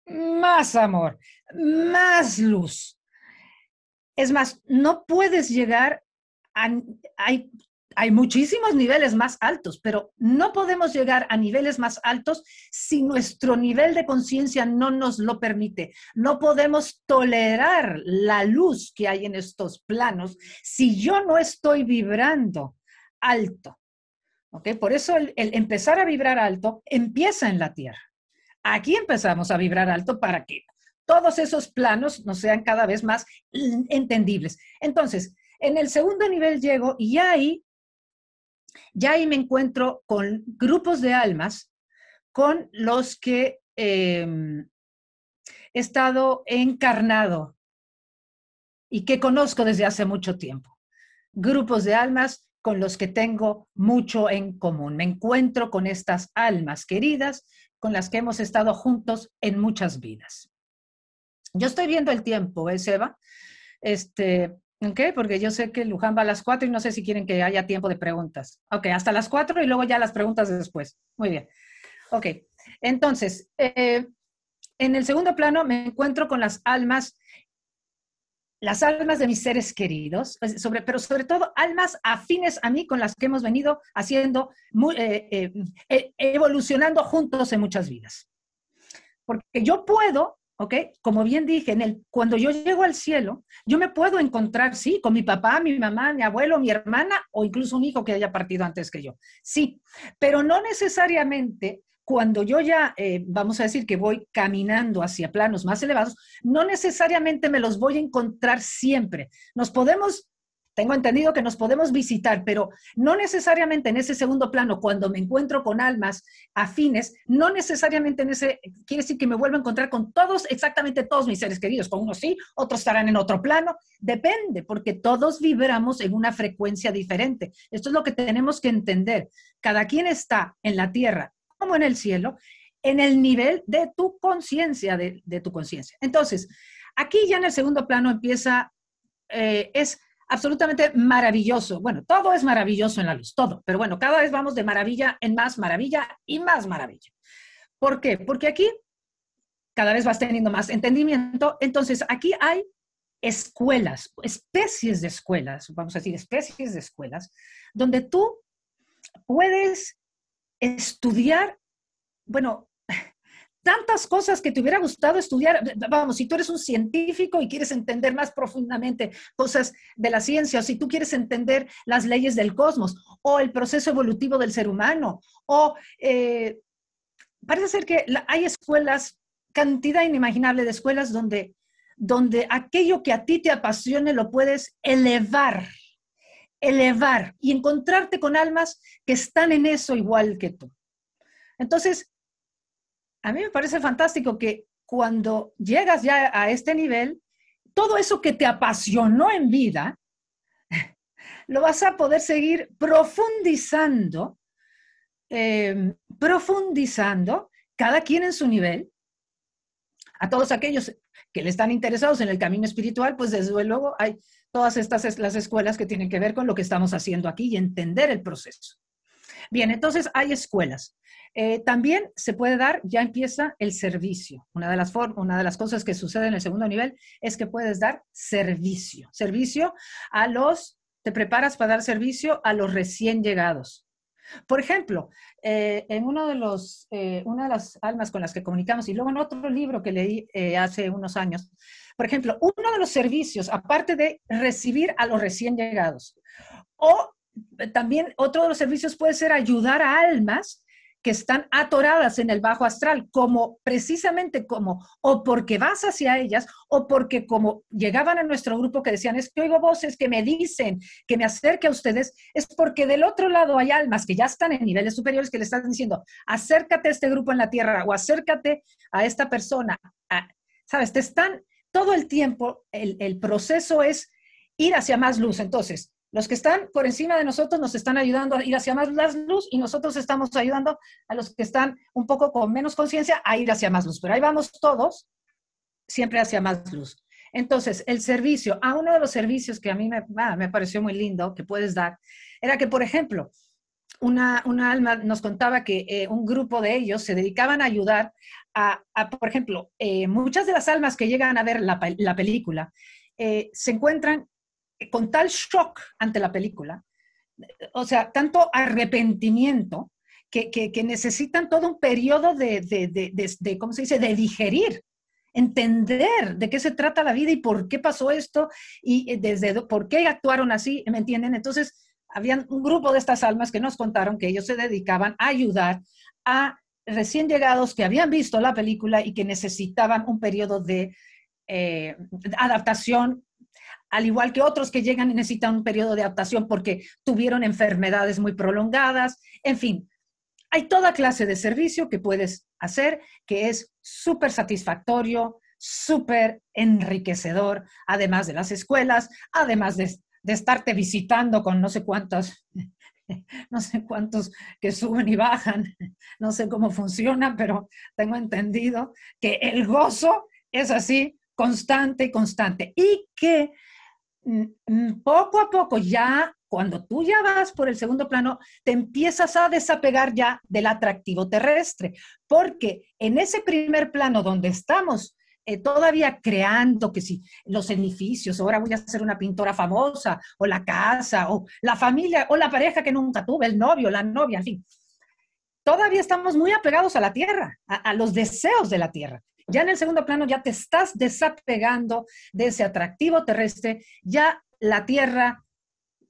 más amor, más luz. Es más, no puedes llegar a... Hay, hay muchísimos niveles más altos, pero no podemos llegar a niveles más altos si nuestro nivel de conciencia no nos lo permite. No podemos tolerar la luz que hay en estos planos si yo no estoy vibrando alto. ¿okay? Por eso el, empezar a vibrar alto empieza en la tierra. Aquí empezamos a vibrar alto para que todos esos planos nos sean cada vez más entendibles. Entonces, en el segundo nivel llego y ahí, ya ahí me encuentro con grupos de almas con los que em, he estado encarnado y que conozco desde hace mucho tiempo. Grupos de almas con los que tengo mucho en común. Me encuentro con estas almas queridas con las que hemos estado juntos en muchas vidas. Yo estoy viendo el tiempo, ¿eh, Seba? Este, ¿Ok? Porque yo sé que Luján va a las cuatro y no sé si quieren que haya tiempo de preguntas. Ok, hasta las cuatro y luego ya las preguntas después. Muy bien. Ok, entonces, eh, en el segundo plano me encuentro con las almas las almas de mis seres queridos, pues, sobre, pero sobre todo almas afines a mí con las que hemos venido haciendo, eh, eh, eh, evolucionando juntos en muchas vidas. Porque yo puedo, ¿ok? Como bien dije, en el, cuando yo llego al cielo, yo me puedo encontrar, sí, con mi papá, mi mamá, mi abuelo, mi hermana o incluso un hijo que haya partido antes que yo. Sí, pero no necesariamente cuando yo ya, eh, vamos a decir que voy caminando hacia planos más elevados, no necesariamente me los voy a encontrar siempre. Nos podemos, tengo entendido que nos podemos visitar, pero no necesariamente en ese segundo plano, cuando me encuentro con almas afines, no necesariamente en ese, quiere decir que me vuelvo a encontrar con todos, exactamente todos mis seres queridos, con unos sí, otros estarán en otro plano, depende, porque todos vibramos en una frecuencia diferente. Esto es lo que tenemos que entender. Cada quien está en la Tierra en el cielo, en el nivel de tu conciencia, de, tu conciencia. Entonces, aquí ya en el segundo plano empieza, eh, es absolutamente maravilloso. Bueno, todo es maravilloso en la luz, todo, pero bueno, cada vez vamos de maravilla en más maravilla y más maravilla. ¿Por qué? Porque aquí cada vez vas teniendo más entendimiento, entonces aquí hay escuelas, especies de escuelas, vamos a decir, especies de escuelas, donde tú puedes estudiar, bueno, tantas cosas que te hubiera gustado estudiar. Vamos, si tú eres un científico y quieres entender más profundamente cosas de la ciencia, o si tú quieres entender las leyes del cosmos, o el proceso evolutivo del ser humano, o eh, parece ser que hay escuelas, cantidad inimaginable de escuelas donde, donde aquello que a ti te apasione lo puedes elevar elevar y encontrarte con almas que están en eso igual que tú. Entonces, a mí me parece fantástico que cuando llegas ya a este nivel, todo eso que te apasionó en vida, lo vas a poder seguir profundizando, em, profundizando, cada quien en su nivel. A todos aquellos que le están interesados en el camino espiritual, pues desde luego hay todas estas las escuelas que tienen que ver con lo que estamos haciendo aquí y entender el proceso. Bien, entonces hay escuelas. Eh, también se puede dar, ya empieza el servicio. Una de, las una de las cosas que sucede en el segundo nivel es que puedes dar servicio. Servicio a los, te preparas para dar servicio a los recién llegados. Por ejemplo, eh, en uno de los, eh, una de las almas con las que comunicamos y luego en otro libro que leí eh, hace unos años, por ejemplo, uno de los servicios, aparte de recibir a los recién llegados, o también otro de los servicios puede ser ayudar a almas que están atoradas en el bajo astral, como precisamente como, o porque vas hacia ellas, o porque como llegaban a nuestro grupo que decían, es que oigo voces que me dicen, que me acerque a ustedes, es porque del otro lado hay almas que ya están en niveles superiores que le están diciendo, acércate a este grupo en la tierra, o acércate a esta persona, ah, ¿sabes? Te están, todo el tiempo, el, el proceso es ir hacia más luz. Entonces, los que están por encima de nosotros nos están ayudando a ir hacia más luz y nosotros estamos ayudando a los que están un poco con menos conciencia a ir hacia más luz. Pero ahí vamos todos, siempre hacia más luz. Entonces, el servicio, a uno de los servicios que a mí me, ah, pareció muy lindo que puedes dar, era que, por ejemplo, una, alma nos contaba que eh, un grupo de ellos se dedicaban a ayudar a, por ejemplo, eh, muchas de las almas que llegan a ver la, película eh, se encuentran con tal shock ante la película, o sea, tanto arrepentimiento que, necesitan todo un periodo de, de, ¿cómo se dice?, de digerir, entender de qué se trata la vida y por qué pasó esto y eh, desde por qué actuaron así, ¿me entienden? Entonces, habían un grupo de estas almas que nos contaron que ellos se dedicaban a ayudar a recién llegados que habían visto la película y que necesitaban un periodo de eh, adaptación al igual que otros que llegan y necesitan un periodo de adaptación porque tuvieron enfermedades muy prolongadas, en fin. Hay toda clase de servicio que puedes hacer que es súper satisfactorio, súper enriquecedor, además de las escuelas, además de, de estarte visitando con no sé cuántas no sé cuántos que suben y bajan, no sé cómo funciona, pero tengo entendido que el gozo es así constante y constante y que poco a poco ya, cuando tú ya vas por el segundo plano, te empiezas a desapegar ya del atractivo terrestre, porque en ese primer plano donde estamos, eh, todavía creando que si los edificios, ahora voy a ser una pintora famosa, o la casa, o la familia, o la pareja que nunca tuve, el novio, la novia, en fin. Todavía estamos muy apegados a la tierra, a los deseos de la tierra. Ya en el segundo plano ya te estás desapegando de ese atractivo terrestre, ya la Tierra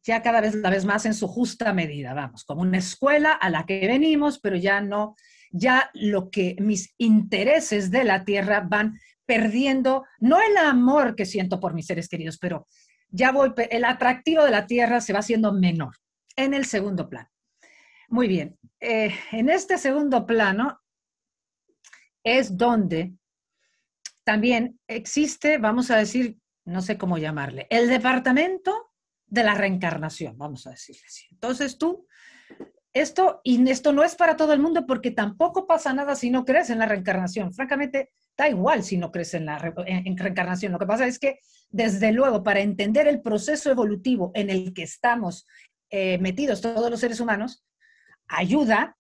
ya cada vez la vez más en su justa medida, vamos, como una escuela a la que venimos, pero ya no, ya lo que mis intereses de la Tierra van perdiendo, no el amor que siento por mis seres queridos, pero ya voy, el atractivo de la Tierra se va haciendo menor en el segundo plano. Muy bien, eh, en este segundo plano es donde también existe, vamos a decir, no sé cómo llamarle, el departamento de la reencarnación, vamos a decirle así. Entonces tú, esto, y esto no es para todo el mundo porque tampoco pasa nada si no crees en la reencarnación. Francamente, da igual si no crees en la reencarnación. Lo que pasa es que, desde luego, para entender el proceso evolutivo en el que estamos eh, metidos todos los seres humanos, ayuda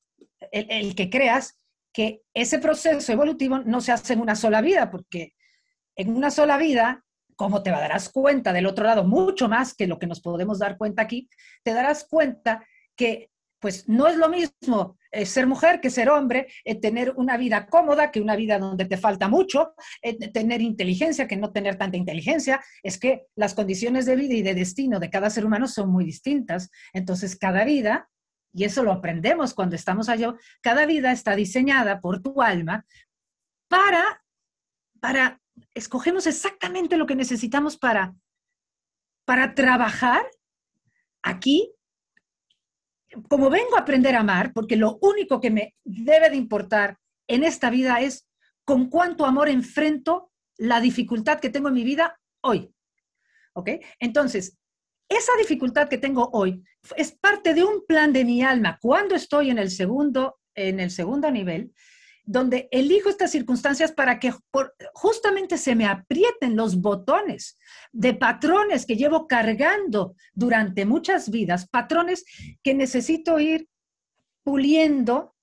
el que creas que ese proceso evolutivo no se hace en una sola vida, porque en una sola vida, como te darás cuenta del otro lado, mucho más que lo que nos podemos dar cuenta aquí, te darás cuenta que pues no es lo mismo eh, ser mujer que ser hombre, eh, tener una vida cómoda que una vida donde te falta mucho, eh, tener inteligencia que no tener tanta inteligencia. Es que las condiciones de vida y de destino de cada ser humano son muy distintas. Entonces, cada vida y eso lo aprendemos cuando estamos allá, cada vida está diseñada por tu alma para, para, escogemos exactamente lo que necesitamos para, para trabajar aquí. Como vengo a aprender a amar, porque lo único que me debe de importar en esta vida es con cuánto amor enfrento la dificultad que tengo en mi vida hoy. ¿Ok? Entonces, esa dificultad que tengo hoy es parte de un plan de mi alma cuando estoy en el segundo, en el segundo nivel, donde elijo estas circunstancias para que justamente se me aprieten los botones de patrones que llevo cargando durante muchas vidas, patrones que necesito ir puliendo,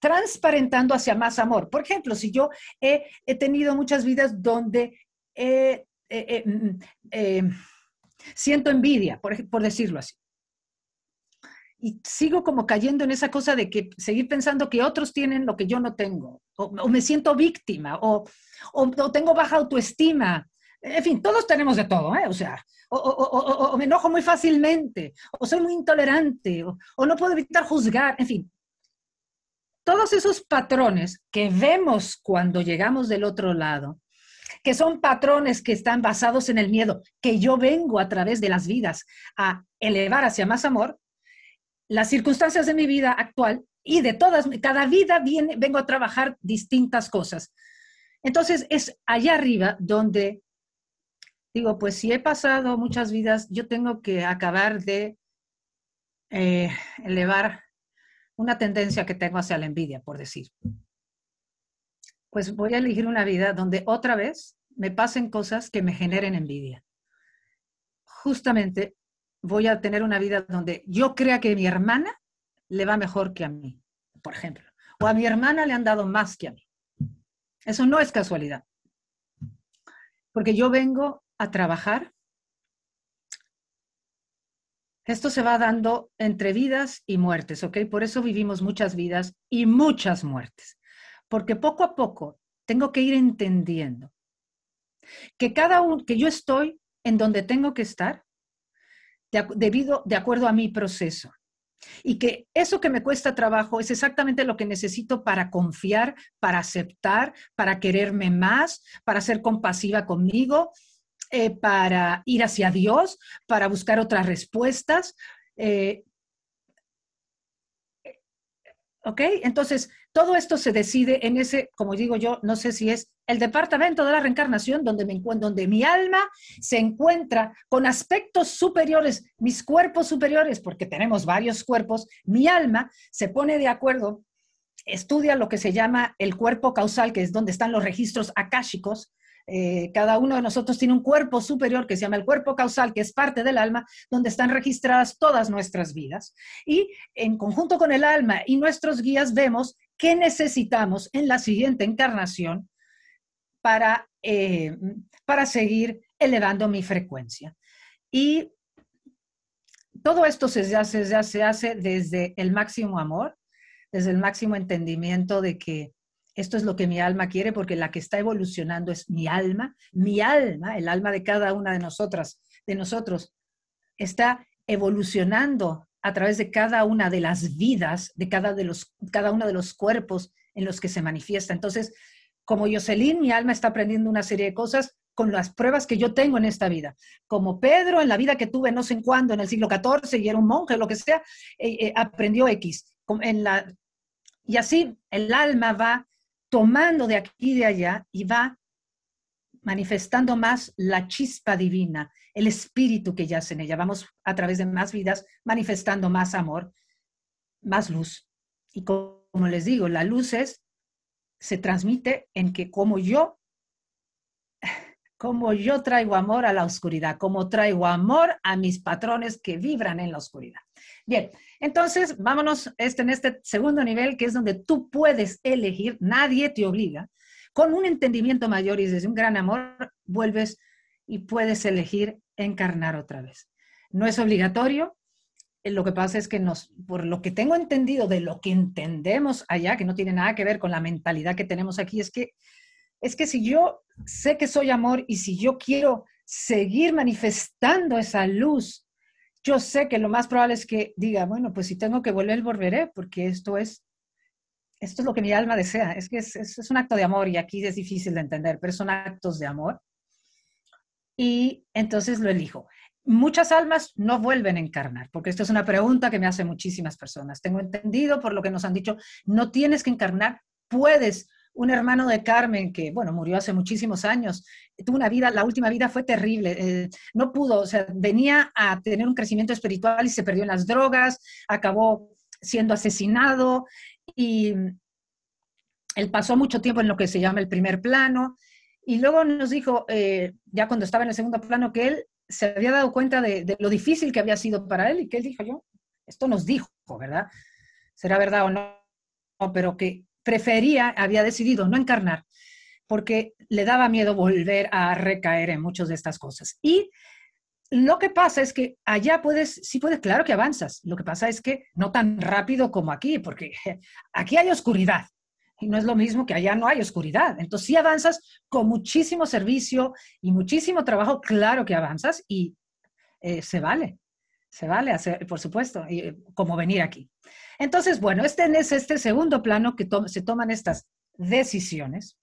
transparentando hacia más amor. Por ejemplo, si yo he, tenido muchas vidas donde... he, mm, mm, eh, Siento envidia, por, por decirlo así. Y sigo como cayendo en esa cosa de que seguir pensando que otros tienen lo que yo no tengo, o, me siento víctima, o, o, tengo baja autoestima, en fin, todos tenemos de todo, ¿eh? O sea, o, me enojo muy fácilmente, o soy muy intolerante, o, no puedo evitar juzgar, en fin. Todos esos patrones que vemos cuando llegamos del otro lado que son patrones que están basados en el miedo, que yo vengo a través de las vidas a elevar hacia más amor, las circunstancias de mi vida actual y de todas, cada vida viene, vengo a trabajar distintas cosas. Entonces es allá arriba donde digo, pues si he pasado muchas vidas, yo tengo que acabar de eh, elevar una tendencia que tengo hacia la envidia, por decir. Pues voy a elegir una vida donde otra vez me pasen cosas que me generen envidia. Justamente voy a tener una vida donde yo crea que mi hermana le va mejor que a mí, por ejemplo. O a mi hermana le han dado más que a mí. Eso no es casualidad. Porque yo vengo a trabajar. Esto se va dando entre vidas y muertes, ¿ok? Por eso vivimos muchas vidas y muchas muertes. Porque poco a poco tengo que ir entendiendo que cada uno, que yo estoy en donde tengo que estar de, debido, de acuerdo a mi proceso. Y que eso que me cuesta trabajo es exactamente lo que necesito para confiar, para aceptar, para quererme más, para ser compasiva conmigo, eh, para ir hacia Dios, para buscar otras respuestas. Eh, eh, Entonces, todo esto se decide en ese, como digo yo, no sé si es el departamento de la reencarnación, donde, mi alma se encuentra con aspectos superiores, mis cuerpos superiores, porque tenemos varios cuerpos, mi alma se pone de acuerdo, estudia lo que se llama el cuerpo causal, que es donde están los registros akáshicos. Eh, cada uno de nosotros tiene un cuerpo superior que se llama el cuerpo causal, que es parte del alma, donde están registradas todas nuestras vidas. Y en conjunto con el alma y nuestros guías vemos qué necesitamos en la siguiente encarnación eh, para, seguir elevando mi frecuencia. Y todo esto se hace, se hace, desde el máximo amor, desde el máximo entendimiento de que esto es lo que mi alma quiere, porque la que está evolucionando es mi alma, mi alma, el alma de cada una de nosotras, de nosotros, está evolucionando a través de cada una de las vidas, de cada, de los, cada uno de los cuerpos en los que se manifiesta. Entonces, como Jocelyn, mi alma está aprendiendo una serie de cosas con las pruebas que yo tengo en esta vida. Como Pedro, en la vida que tuve no sé en cuándo, en el siglo XIV, y era un monje, lo que sea, eh, eh, aprendió X. Y así el alma va tomando de aquí y de allá y va manifestando más la chispa divina, el espíritu que yace en ella. Vamos a través de más vidas manifestando más amor, más luz. Y como les digo, la luz es se transmite en que como yo, como yo traigo amor a la oscuridad, como traigo amor a mis patrones que vibran en la oscuridad. Bien, entonces vámonos este, en este segundo nivel que es donde tú puedes elegir, nadie te obliga, con un entendimiento mayor y desde un gran amor vuelves y puedes elegir encarnar otra vez. No es obligatorio, eh, lo que pasa es que nos, por lo que tengo entendido de lo que entendemos allá, que no tiene nada que ver con la mentalidad que tenemos aquí, es que, es que si yo sé que soy amor y si yo quiero seguir manifestando esa luz, yo sé que lo más probable es que diga, bueno, pues si tengo que volver, volveré, porque esto es, esto es lo que mi alma desea. Es que es, es un acto de amor y aquí es difícil de entender, pero son actos de amor. Y entonces lo elijo muchas almas no vuelven a encarnar, porque esto es una pregunta que me hacen muchísimas personas. Tengo entendido por lo que nos han dicho, no tienes que encarnar, puedes. Un hermano de Carmen que, bueno, murió hace muchísimos años, tuvo una vida, la última vida fue terrible, eh, no pudo, o sea, venía a tener un crecimiento espiritual y se perdió en las drogas, acabó siendo asesinado y él pasó mucho tiempo en lo que se llama el primer plano. Y luego nos dijo, eh, ya cuando estaba en el segundo plano, que él se había dado cuenta de, lo difícil que había sido para él y que él dijo, yo, esto nos dijo, ¿verdad? Será verdad o no, no, pero que prefería, había decidido no encarnar porque le daba miedo volver a recaer en muchas de estas cosas. Y lo que pasa es que allá puedes, sí puedes, claro que avanzas, lo que pasa es que no tan rápido como aquí, porque aquí hay oscuridad, y no es lo mismo que allá no hay oscuridad. Entonces, si avanzas con muchísimo servicio y muchísimo trabajo, claro que avanzas y eh, se vale, se vale, hacer, por supuesto, y eh, como venir aquí. Entonces, bueno, este es este segundo plano que se toman estas decisiones.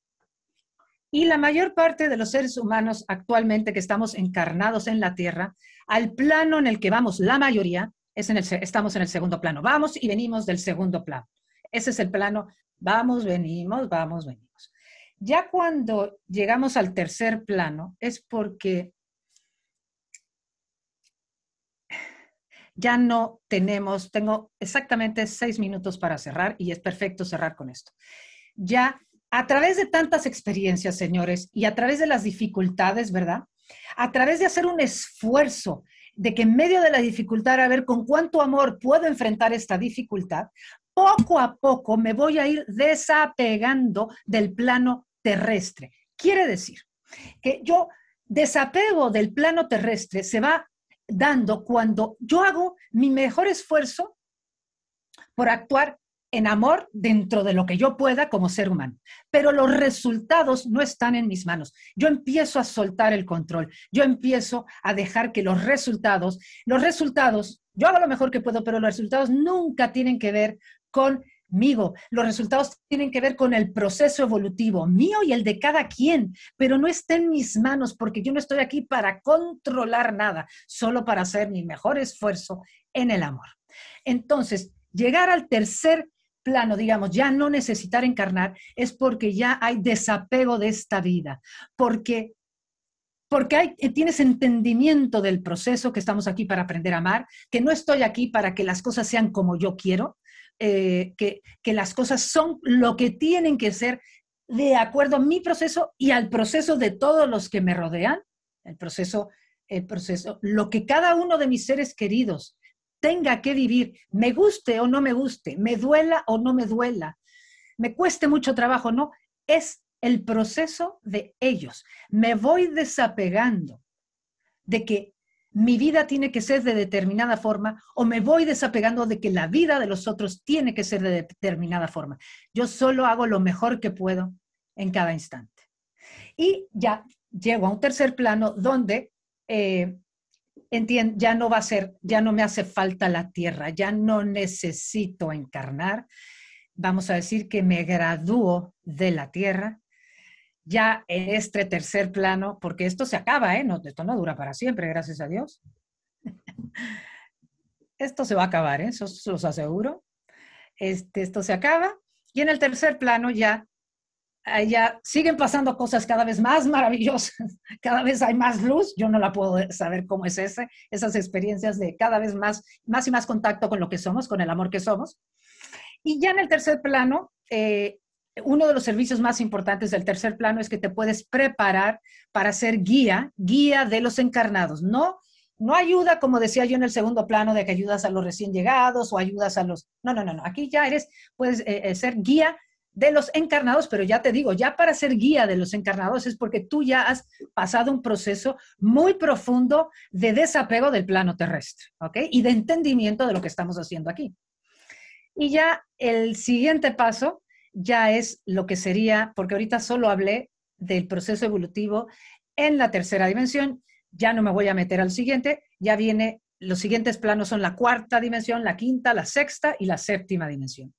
Y la mayor parte de los seres humanos actualmente que estamos encarnados en la Tierra, al plano en el que vamos, la mayoría, es en el, estamos en el segundo plano. Vamos y venimos del segundo plano. Ese es el plano Vamos, venimos, vamos, venimos. Ya cuando llegamos al tercer plano es porque ya no tenemos, tengo exactamente seis minutos para cerrar y es perfecto cerrar con esto. Ya a través de tantas experiencias, señores, y a través de las dificultades, ¿verdad? A través de hacer un esfuerzo de que en medio de la dificultad, a ver con cuánto amor puedo enfrentar esta dificultad, poco a poco me voy a ir desapegando del plano terrestre. Quiere decir que yo desapego del plano terrestre se va dando cuando yo hago mi mejor esfuerzo por actuar en amor dentro de lo que yo pueda como ser humano. Pero los resultados no están en mis manos. Yo empiezo a soltar el control. Yo empiezo a dejar que los resultados, los resultados, yo hago lo mejor que puedo, pero los resultados nunca tienen que ver conmigo. Los resultados tienen que ver con el proceso evolutivo mío y el de cada quien, pero no está en mis manos porque yo no estoy aquí para controlar nada, solo para hacer mi mejor esfuerzo en el amor. Entonces, llegar al tercer plano, digamos, ya no necesitar encarnar, es porque ya hay desapego de esta vida, porque porque hay, tienes entendimiento del proceso que estamos aquí para aprender a amar, que no estoy aquí para que las cosas sean como yo quiero, eh, que, que las cosas son lo que tienen que ser de acuerdo a mi proceso y al proceso de todos los que me rodean, el proceso, el proceso, lo que cada uno de mis seres queridos tenga que vivir, me guste o no me guste, me duela o no me duela, me cueste mucho trabajo, no, es el proceso de ellos. Me voy desapegando de que mi vida tiene que ser de determinada forma o me voy desapegando de que la vida de los otros tiene que ser de determinada forma. Yo solo hago lo mejor que puedo en cada instante. Y ya llego a un tercer plano donde eh, ya no va a ser, ya no me hace falta la tierra, ya no necesito encarnar. Vamos a decir que me gradúo de la tierra ya en este tercer plano, porque esto se acaba, ¿eh? esto no dura para siempre, gracias a Dios. Esto se va a acabar, ¿eh? Eso los aseguro. Este, esto se acaba y en el tercer plano ya, ya siguen pasando cosas cada vez más maravillosas, cada vez hay más luz, yo no la puedo saber cómo es ese, esas experiencias de cada vez más, más y más contacto con lo que somos, con el amor que somos. Y ya en el tercer plano, eh, uno de los servicios más importantes del tercer plano es que te puedes preparar para ser guía, guía de los encarnados. No, no ayuda, como decía yo en el segundo plano, de que ayudas a los recién llegados o ayudas a los... No, no, no, no. Aquí ya eres, puedes eh, eh, ser guía de los encarnados, pero ya te digo, ya para ser guía de los encarnados es porque tú ya has pasado un proceso muy profundo de desapego del plano terrestre, ¿ok? Y de entendimiento de lo que estamos haciendo aquí. Y ya el siguiente paso ya es lo que sería, porque ahorita solo hablé del proceso evolutivo en la tercera dimensión, ya no me voy a meter al siguiente, ya viene, los siguientes planos son la cuarta dimensión, la quinta, la sexta y la séptima dimensión.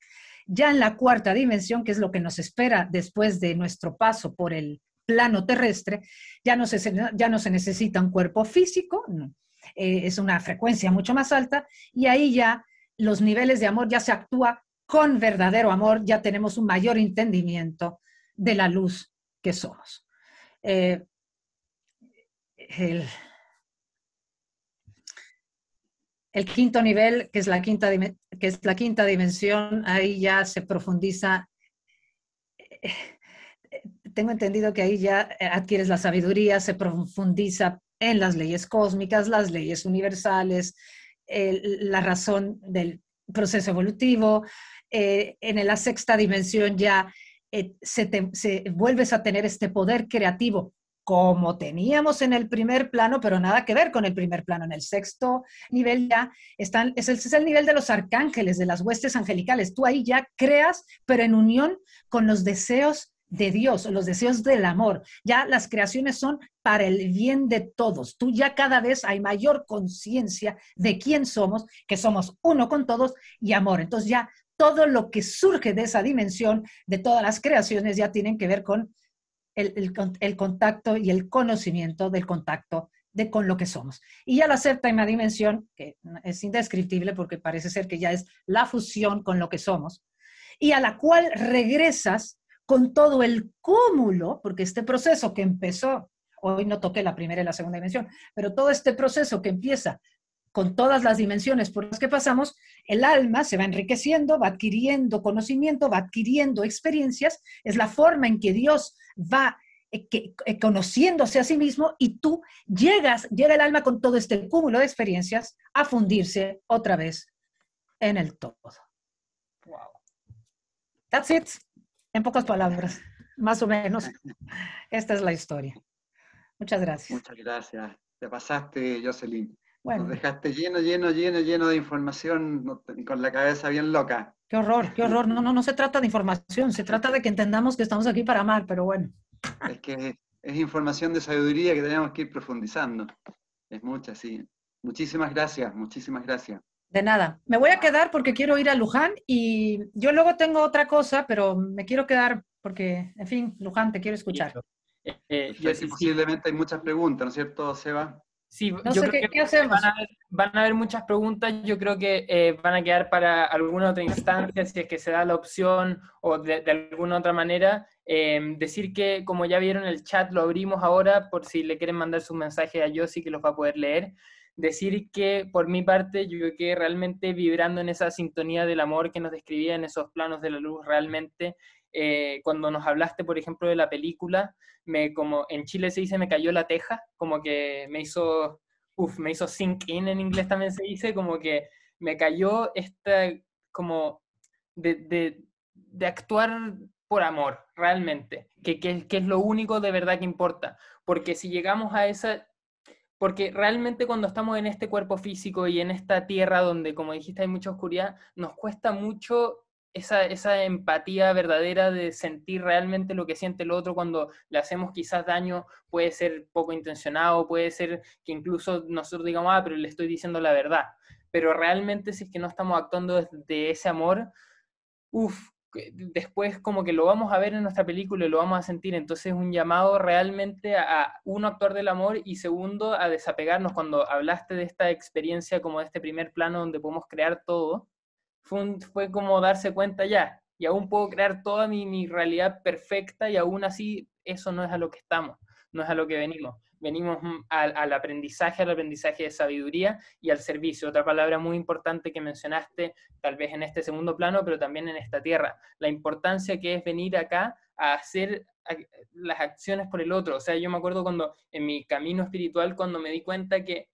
Ya en la cuarta dimensión, que es lo que nos espera después de nuestro paso por el plano terrestre, ya no se, ya no se necesita un cuerpo físico, eh, es una frecuencia mucho más alta, y ahí ya los niveles de amor ya se actúa con verdadero amor ya tenemos un mayor entendimiento de la luz que somos. Eh, el, quinto nivel, que es, la quinta, que es la quinta dimensión, ahí ya se profundiza. Eh, tengo entendido que ahí ya adquieres la sabiduría, se profundiza en las leyes cósmicas, las leyes universales, la razón del proceso evolutivo, eh, en la sexta dimensión ya eh, se, vuelves a tener este poder creativo como teníamos en el primer plano, pero nada que ver con el primer plano. En el sexto nivel ya están, es el, es el nivel de los arcángeles, de las huestes angelicales. Tú ahí ya creas, pero en unión con los deseos de Dios, los deseos del amor. Ya las creaciones son para el bien de todos. Tú ya cada vez hay mayor conciencia de quién somos, que somos uno con todos y amor. Entonces ya todo lo que surge de esa dimensión, de todas las creaciones, ya tienen que ver con el, contacto y el conocimiento del contacto de con lo que somos. Y ya la séptima dimensión, que es indescriptible porque parece ser que ya es la fusión con lo que somos, y a la cual regresas con todo el cúmulo, porque este proceso que empezó, hoy no toqué la primera y la segunda dimensión, pero todo este proceso que empieza con todas las dimensiones por las que pasamos, el alma se va enriqueciendo, va adquiriendo conocimiento, va adquiriendo experiencias, es la forma en que Dios va eh, eh, conociéndose a sí mismo y tú llegas, llega el alma con todo este cúmulo de experiencias a fundirse otra vez en el todo. Wow. That's it. En pocas palabras, más o menos. Esta es la historia. Muchas gracias. Muchas gracias. Te pasaste, Jocelyn. Bueno. Nos dejaste lleno, lleno, lleno, lleno de información, con la cabeza bien loca. Qué horror, qué horror. No, no, no se trata de información, se trata de que entendamos que estamos aquí para amar, pero bueno. Es que es información de sabiduría que tenemos que ir profundizando. Es mucha, sí. Muchísimas gracias, muchísimas gracias. De nada. Me voy a quedar porque quiero ir a Luján y yo luego tengo otra cosa, pero me quiero quedar porque, en fin, Luján, te quiero escuchar. Eh, eh posiblemente hay muchas preguntas, ¿no es cierto, Seba? Sí, yo creo que Van a, haber, muchas preguntas, yo creo que eh, van a quedar para alguna otra instancia, si es que se da la opción o de, alguna otra manera. Em, decir que, como ya vieron el chat, lo abrimos ahora por si le quieren mandar su mensaje a Yossi, que los va a poder leer. Decir que, por mi parte, yo que realmente vibrando en esa sintonía del amor que nos describía en esos planos de la luz, realmente eh, cuando nos hablaste, por ejemplo, de la película, me como en Chile se dice me cayó la teja, como que me hizo, uff, me hizo sink in en inglés también se dice, como que me cayó esta, como de, de, actuar por amor, realmente, que, que, que es lo único de verdad que importa, porque si llegamos a esa, porque realmente cuando estamos en este cuerpo físico y en esta tierra donde, como dijiste, hay mucha oscuridad, nos cuesta mucho esa, empatía verdadera de sentir realmente lo que siente el otro cuando le hacemos quizás daño, puede ser poco intencionado, puede ser que incluso nosotros digamos, ah, pero le estoy diciendo la verdad. Pero realmente si es que no estamos actuando desde ese amor, uff, después como que lo vamos a ver en nuestra película y lo vamos a sentir, entonces un llamado realmente a, uno, actuar del amor y segundo, a desapegarnos. Cuando hablaste de esta experiencia como de este primer plano donde podemos crear todo, fue, fue como darse cuenta ya, y aún puedo crear toda mi, realidad perfecta y aún así eso no es a lo que estamos, no es a lo que venimos. Venimos mm, al, al, aprendizaje, al aprendizaje de sabiduría y al servicio. Otra palabra muy importante que mencionaste, tal vez en este segundo plano, pero también en esta tierra, la importancia que es venir acá a hacer las acciones por el otro. O sea, yo me acuerdo cuando en mi camino espiritual, cuando me di cuenta que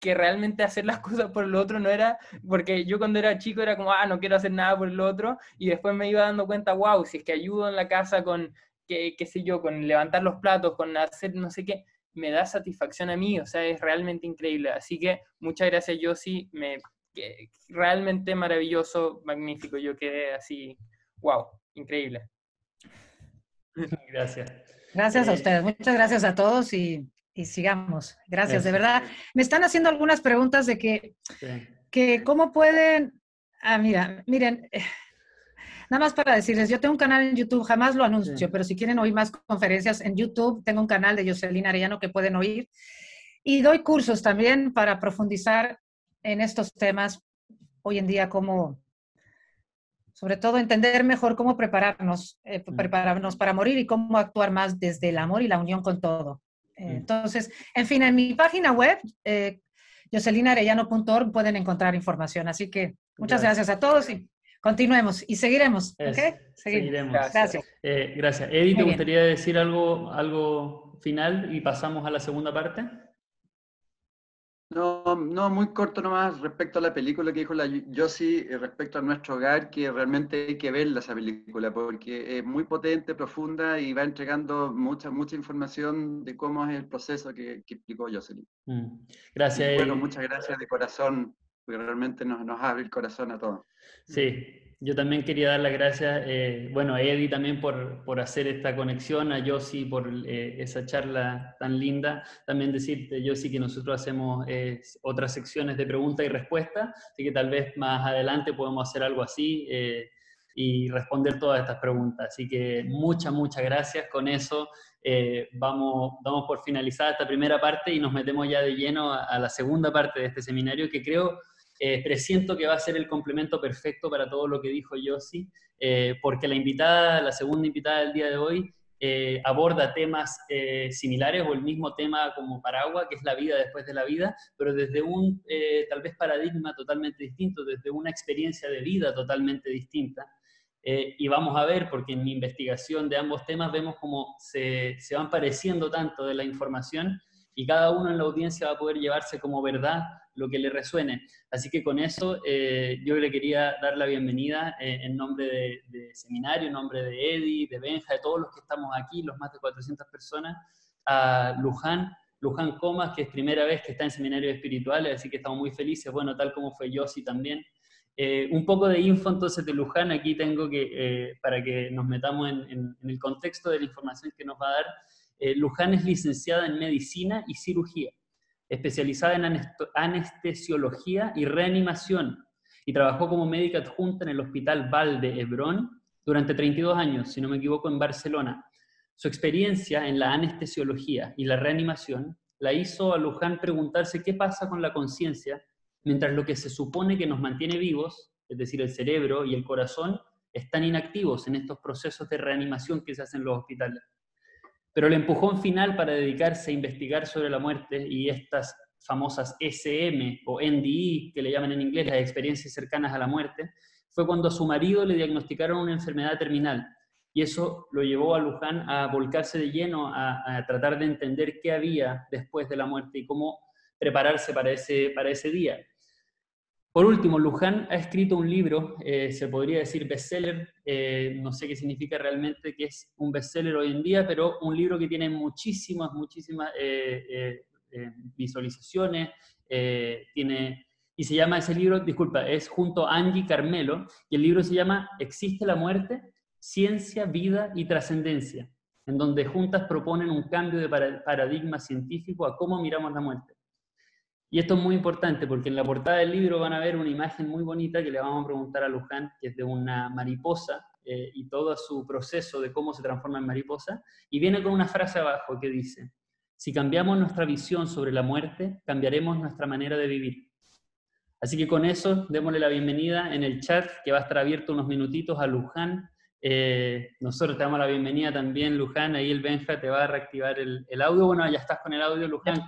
que realmente hacer las cosas por el otro no era, porque yo cuando era chico era como, ah, no quiero hacer nada por el otro, y después me iba dando cuenta, wow, si es que ayudo en la casa con, qué, sé yo, con levantar los platos, con hacer no sé qué, me da satisfacción a mí, o sea, es realmente increíble. Así que muchas gracias, Yossi, me, realmente maravilloso, magnífico, yo quedé así, wow, increíble. Gracias. Gracias a eh, ustedes, muchas gracias a todos y y sigamos. Gracias, de verdad. Me están haciendo algunas preguntas de que, que cómo pueden... Ah, mira, miren, nada más para decirles, yo tengo un canal en YouTube, jamás lo anuncio, pero si quieren oír más conferencias en YouTube, tengo un canal de Jocelyn Arellano que pueden oír. Y doy cursos también para profundizar en estos temas hoy en día, como, sobre todo, entender mejor cómo prepararnos, eh, prepararnos para morir y cómo actuar más desde el amor y la unión con todo. Mm. entonces, en fin, en mi página web, eh, pueden encontrar información. Así que muchas gracias, a todos y continuemos y seguiremos. Gracias. Gracias. Eh, Eddie, ¿te gustaría decir algo, algo final y pasamos a la segunda parte? No, no, muy corto nomás respecto a la película que dijo la Josie, eh, respecto a nuestro hogar, que realmente hay que verla esa película, porque es muy potente, profunda y va entregando mucha, mucha información de cómo es el proceso que, explicó Jocelyn. Mm. Gracias. bueno, eh, muchas gracias de corazón, porque realmente nos, nos abre el corazón a todos. Sí, yo también quería dar las gracias, eh, bueno, a Eddie también por, por, hacer esta conexión, a Yossi por eh, esa charla tan linda. También decirte, Yossi, que nosotros hacemos eh, otras secciones de pregunta y respuesta, así que tal vez más adelante podemos hacer algo así y responder todas estas preguntas. Así que muchas, muchas gracias. Con eso vamos, vamos por finalizada esta primera parte y nos metemos ya de lleno a la segunda parte de este seminario que creo eh, presiento que va a ser el complemento perfecto para todo lo que dijo Yossi, eh, porque la invitada, la segunda invitada del día de hoy, eh, aborda temas similares o el mismo tema como Paraguas, que es la vida después de la vida, pero desde un tal vez paradigma totalmente distinto, desde una experiencia de vida totalmente distinta. y vamos a ver, porque en mi investigación de ambos temas vemos cómo se, se van pareciendo tanto de la información y cada uno en la audiencia va a poder llevarse como verdad lo que le resuene. Así que con eso eh, yo le quería dar la bienvenida eh, en nombre de, Seminario, en nombre de Eddie, de Benja, de todos los que estamos aquí, los más de 400 personas, a Luján. Luján Comas, que es primera vez que está en seminario espiritual, así que estamos muy felices, bueno, tal como fue Yossi también. Eh, un poco de info entonces de Luján, aquí tengo que, para que nos metamos en, el contexto de la información que nos va a dar, Luján es licenciada en medicina y cirugía especializada en anestesiología y reanimación, y trabajó como médica adjunta en el Hospital Valde Hebrón durante 32 años, si no me equivoco, en Barcelona. Su experiencia en la anestesiología y la reanimación la hizo a Luján preguntarse qué pasa con la conciencia mientras lo que se supone que nos mantiene vivos, es decir, el cerebro y el corazón, están inactivos en estos procesos de reanimación que se hacen en los hospitales. Pero el empujón final para dedicarse a investigar sobre la muerte y estas famosas SM o NDI, e, que le llaman en inglés las experiencias cercanas a la muerte, fue cuando a su marido le diagnosticaron una enfermedad terminal. Y eso lo llevó a Luján a volcarse de lleno, a, tratar de entender qué había después de la muerte y cómo prepararse para ese, para ese día. Por último, Luján ha escrito un libro, eh, se podría decir bestseller, eh, no sé qué significa realmente que es un bestseller hoy en día, pero un libro que tiene muchísimas, muchísimas eh, visualizaciones, tiene, y se llama ese libro, disculpa, es junto a Angie Carmelo, y el libro se llama ¿Existe la muerte? Ciencia, vida y trascendencia, en donde juntas proponen un cambio de paradigma científico a cómo miramos la muerte. Y esto es muy importante porque en la portada del libro van a ver una imagen muy bonita que le vamos a preguntar a Luján, que es de una mariposa eh, y todo su proceso de cómo se transforma en mariposa. Y viene con una frase abajo que dice, si cambiamos nuestra visión sobre la muerte, cambiaremos nuestra manera de vivir. Así que con eso, démosle la bienvenida en el chat que va a estar abierto unos minutitos a Luján. Eh, nosotros te damos la bienvenida también, Luján. Ahí el Benja te va a reactivar el, audio. Bueno, ya estás con el audio, Luján.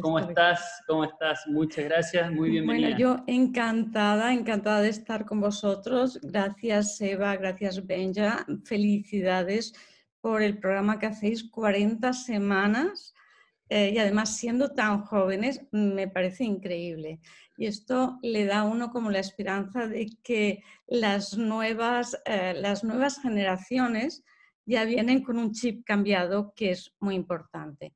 ¿Cómo estás? ¿Cómo estás? Muchas gracias, muy bienvenida. Bueno, yo encantada, encantada de estar con vosotros. Gracias, Eva, gracias, Benja. Felicidades por el programa que hacéis 40 semanas eh, y además siendo tan jóvenes, me parece increíble. Y esto le da a uno como la esperanza de que las nuevas, eh, las nuevas generaciones ya vienen con un chip cambiado que es muy importante.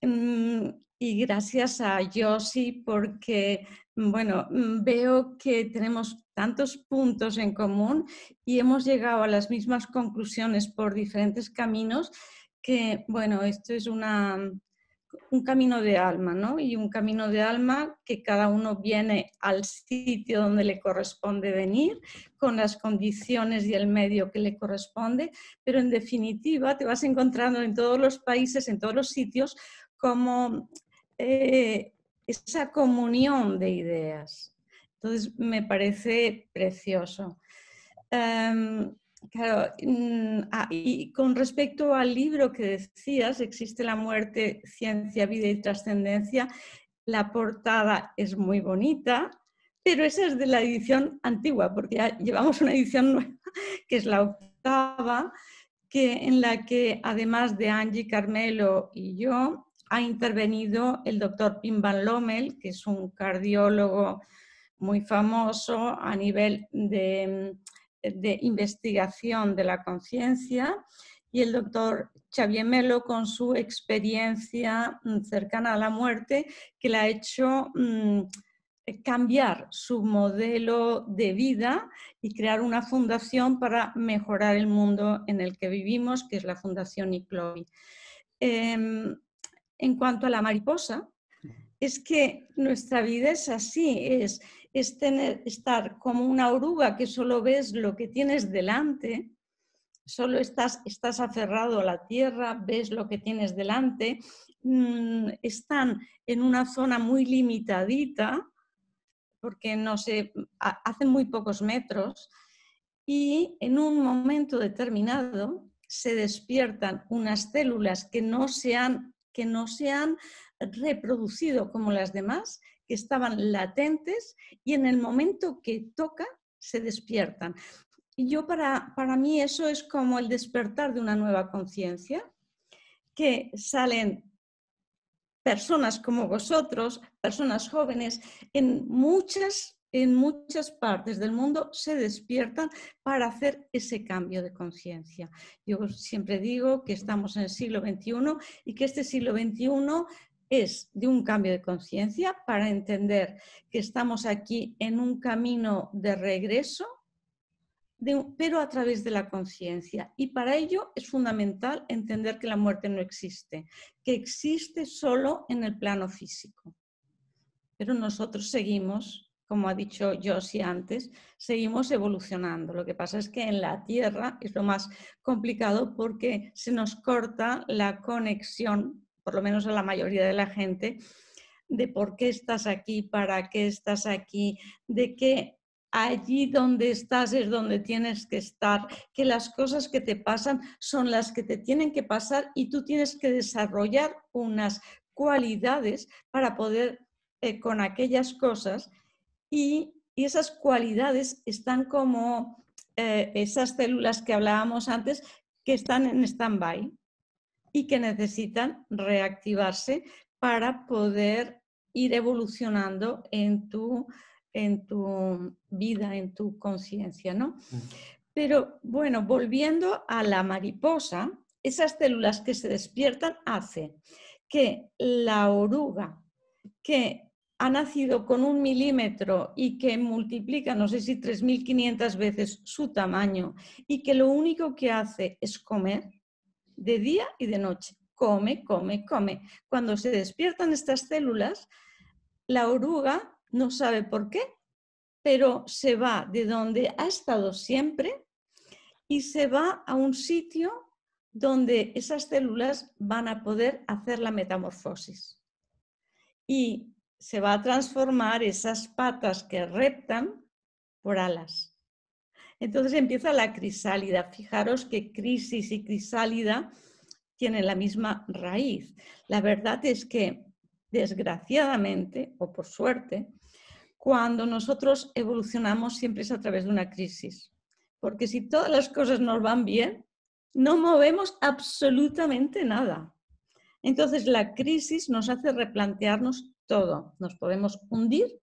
Mm, y gracias a Yossi porque, bueno, mm, veo que tenemos tantos puntos en común y hemos llegado a las mismas conclusiones por diferentes caminos que, bueno, esto es una, mm, un camino de alma, ¿no? Y un camino de alma que cada uno viene al sitio donde le corresponde venir, con las condiciones y el medio que le corresponde, pero en definitiva te vas encontrando en todos los países, en todos los sitios, como eh, esa comunión de ideas. Entonces, me parece precioso. Em, claro, mm, ah, y con respecto al libro que decías, Existe la muerte, ciencia, vida y trascendencia, la portada es muy bonita, pero esa es de la edición antigua, porque ya llevamos una edición nueva, que es la octava, que, en la que además de Angie Carmelo y yo, ha intervenido el doctor Pim Van Lommel, que es un cardiólogo muy famoso a nivel de, investigación de la conciencia, y el doctor Xavier Melo con su experiencia mm, cercana a la muerte, que le ha hecho mm, cambiar su modelo de vida y crear una fundación para mejorar el mundo en el que vivimos, que es la Fundación ICLOI. Em, en cuanto a la mariposa, es que nuestra vida es así, es, tener, estar como una oruga que solo ves lo que tienes delante, solo estás, estás aferrado a la tierra, ves lo que tienes delante, mm, están en una zona muy limitadita, porque no sé, hacen muy pocos metros, y en un momento determinado se despiertan unas células que no se han que no se han reproducido como las demás, que estaban latentes y en el momento que toca se despiertan. Y yo para, para mí eso es como el despertar de una nueva conciencia, que salen personas como vosotros, personas jóvenes, en muchas en muchas partes del mundo se despiertan para hacer ese cambio de conciencia. Yo siempre digo que estamos en el siglo XXI y que este siglo XXI es de un cambio de conciencia para entender que estamos aquí en un camino de regreso, pero a través de la conciencia. Y para ello es fundamental entender que la muerte no existe, que existe solo en el plano físico. Pero nosotros seguimos como ha dicho Josie antes, seguimos evolucionando. Lo que pasa es que en la Tierra es lo más complicado porque se nos corta la conexión, por lo menos a la mayoría de la gente, de por qué estás aquí, para qué estás aquí, de que allí donde estás es donde tienes que estar, que las cosas que te pasan son las que te tienen que pasar y tú tienes que desarrollar unas cualidades para poder eh, con aquellas cosas y, esas cualidades están como eh, esas células que hablábamos antes que están en stand-by y que necesitan reactivarse para poder ir evolucionando en tu, en tu vida, en tu conciencia, ¿no? Mm. Pero bueno, volviendo a la mariposa, esas células que se despiertan hacen que la oruga, que ha nacido con un milímetro y que multiplica, no sé si 3.500 veces su tamaño y que lo único que hace es comer de día y de noche. Come, come, come. Cuando se despiertan estas células, la oruga no sabe por qué, pero se va de donde ha estado siempre y se va a un sitio donde esas células van a poder hacer la metamorfosis. Y se va a transformar esas patas que reptan por alas. Entonces empieza la crisálida. Fijaros que crisis y crisálida tienen la misma raíz. La verdad es que, desgraciadamente, o por suerte, cuando nosotros evolucionamos siempre es a través de una crisis. Porque si todas las cosas nos van bien, no movemos absolutamente nada. Entonces la crisis nos hace replantearnos todo. Nos podemos hundir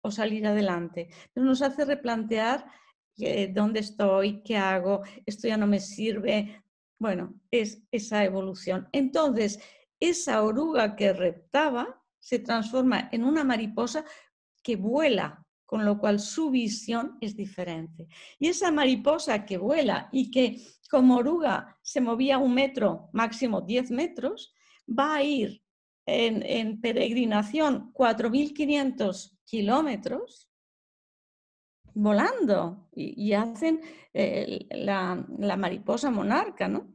o salir adelante, pero nos hace replantear dónde estoy, qué hago, esto ya no me sirve. Bueno, es esa evolución. Entonces, esa oruga que reptaba se transforma en una mariposa que vuela, con lo cual su visión es diferente. Y esa mariposa que vuela y que como oruga se movía un metro, máximo 10 metros, va a ir en, peregrinación 4.500 kilómetros volando y, hacen eh, la, mariposa monarca, ¿no?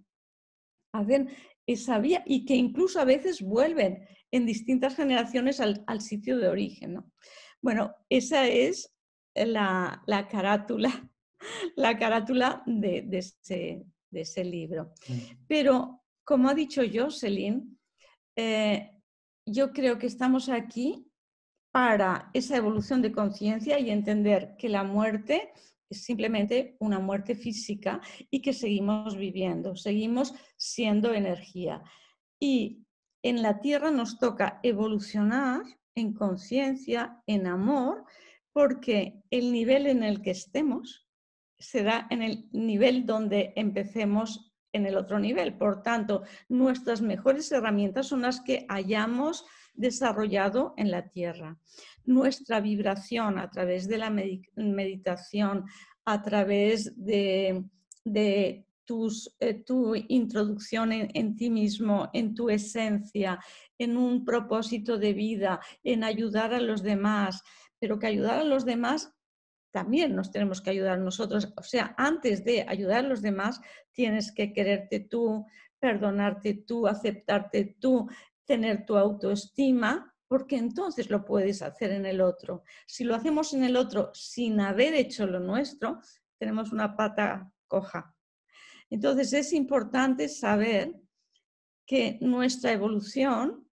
Hacen esa vía y que incluso a veces vuelven en distintas generaciones al, sitio de origen, ¿no? Bueno, esa es la, carátula, la carátula de, ese, libro. Mm. Pero, como ha dicho yo, Celine, eh, yo creo que estamos aquí para esa evolución de conciencia y entender que la muerte es simplemente una muerte física y que seguimos viviendo, seguimos siendo energía. Y en la Tierra nos toca evolucionar en conciencia, en amor, porque el nivel en el que estemos será en el nivel donde empecemos en el otro nivel. Por tanto, nuestras mejores herramientas son las que hayamos desarrollado en la tierra. Nuestra vibración a través de la meditación, a través de, eh, tu introducción en, ti mismo, en tu esencia, en un propósito de vida, en ayudar a los demás, pero que ayudar a los demás también nos tenemos que ayudar nosotros. O sea, antes de ayudar a los demás, tienes que quererte tú, perdonarte tú, aceptarte tú, tener tu autoestima, porque entonces lo puedes hacer en el otro. Si lo hacemos en el otro sin haber hecho lo nuestro, tenemos una pata coja. Entonces es importante saber que nuestra evolución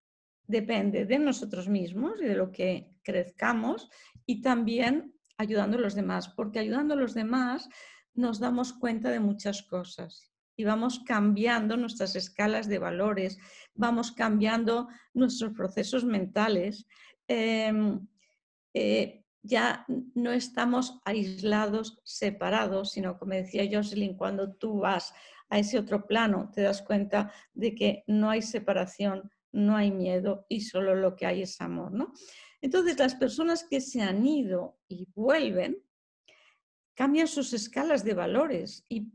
depende de nosotros mismos y de lo que crezcamos y también ayudando a los demás, porque ayudando a los demás nos damos cuenta de muchas cosas y vamos cambiando nuestras escalas de valores, vamos cambiando nuestros procesos mentales. Em, eh, ya no estamos aislados, separados, sino como decía Jocelyn, cuando tú vas a ese otro plano, te das cuenta de que no hay separación, no hay miedo y solo lo que hay es amor, ¿no? Entonces, las personas que se han ido y vuelven cambian sus escalas de valores y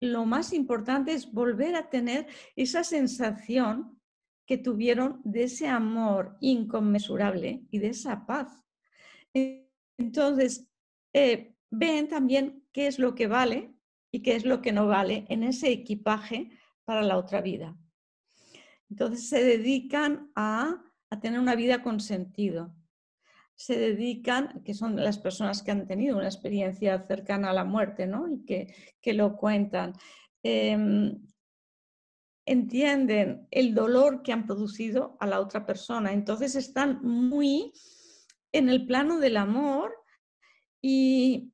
lo más importante es volver a tener esa sensación que tuvieron de ese amor inconmensurable y de esa paz. Entonces, eh, ven también qué es lo que vale y qué es lo que no vale en ese equipaje para la otra vida. Entonces se dedican a tener una vida con sentido se dedican, que son las personas que han tenido una experiencia cercana a la muerte, ¿no? Y que, que lo cuentan. Em, entienden el dolor que han producido a la otra persona. Entonces están muy en el plano del amor y,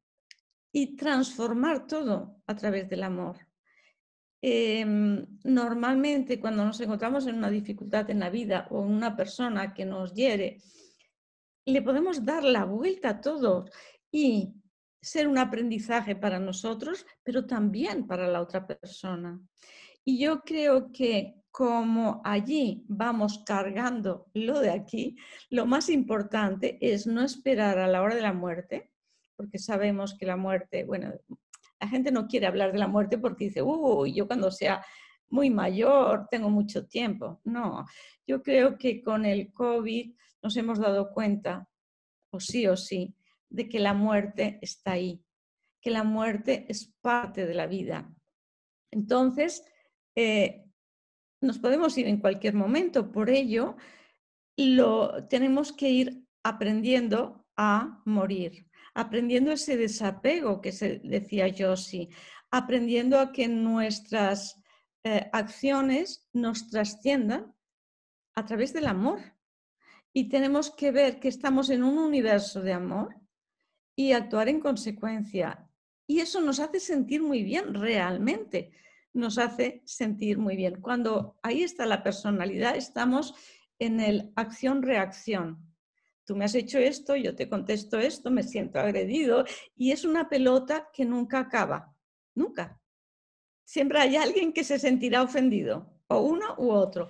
y transformar todo a través del amor. Em, normalmente cuando nos encontramos en una dificultad en la vida o en una persona que nos hiere, le podemos dar la vuelta a todo y ser un aprendizaje para nosotros, pero también para la otra persona. Y yo creo que como allí vamos cargando lo de aquí, lo más importante es no esperar a la hora de la muerte, porque sabemos que la muerte, bueno, la gente no quiere hablar de la muerte porque dice, uy, yo cuando sea muy mayor tengo mucho tiempo. No, yo creo que con el COVID nos hemos dado cuenta, o sí o sí, de que la muerte está ahí, que la muerte es parte de la vida. Entonces, eh, nos podemos ir en cualquier momento, por ello lo, tenemos que ir aprendiendo a morir, aprendiendo ese desapego que se decía sí aprendiendo a que nuestras eh, acciones nos trasciendan a través del amor, y tenemos que ver que estamos en un universo de amor y actuar en consecuencia. Y eso nos hace sentir muy bien, realmente nos hace sentir muy bien. Cuando ahí está la personalidad, estamos en el acción-reacción. Tú me has hecho esto, yo te contesto esto, me siento agredido y es una pelota que nunca acaba, nunca. Siempre hay alguien que se sentirá ofendido, o uno u otro.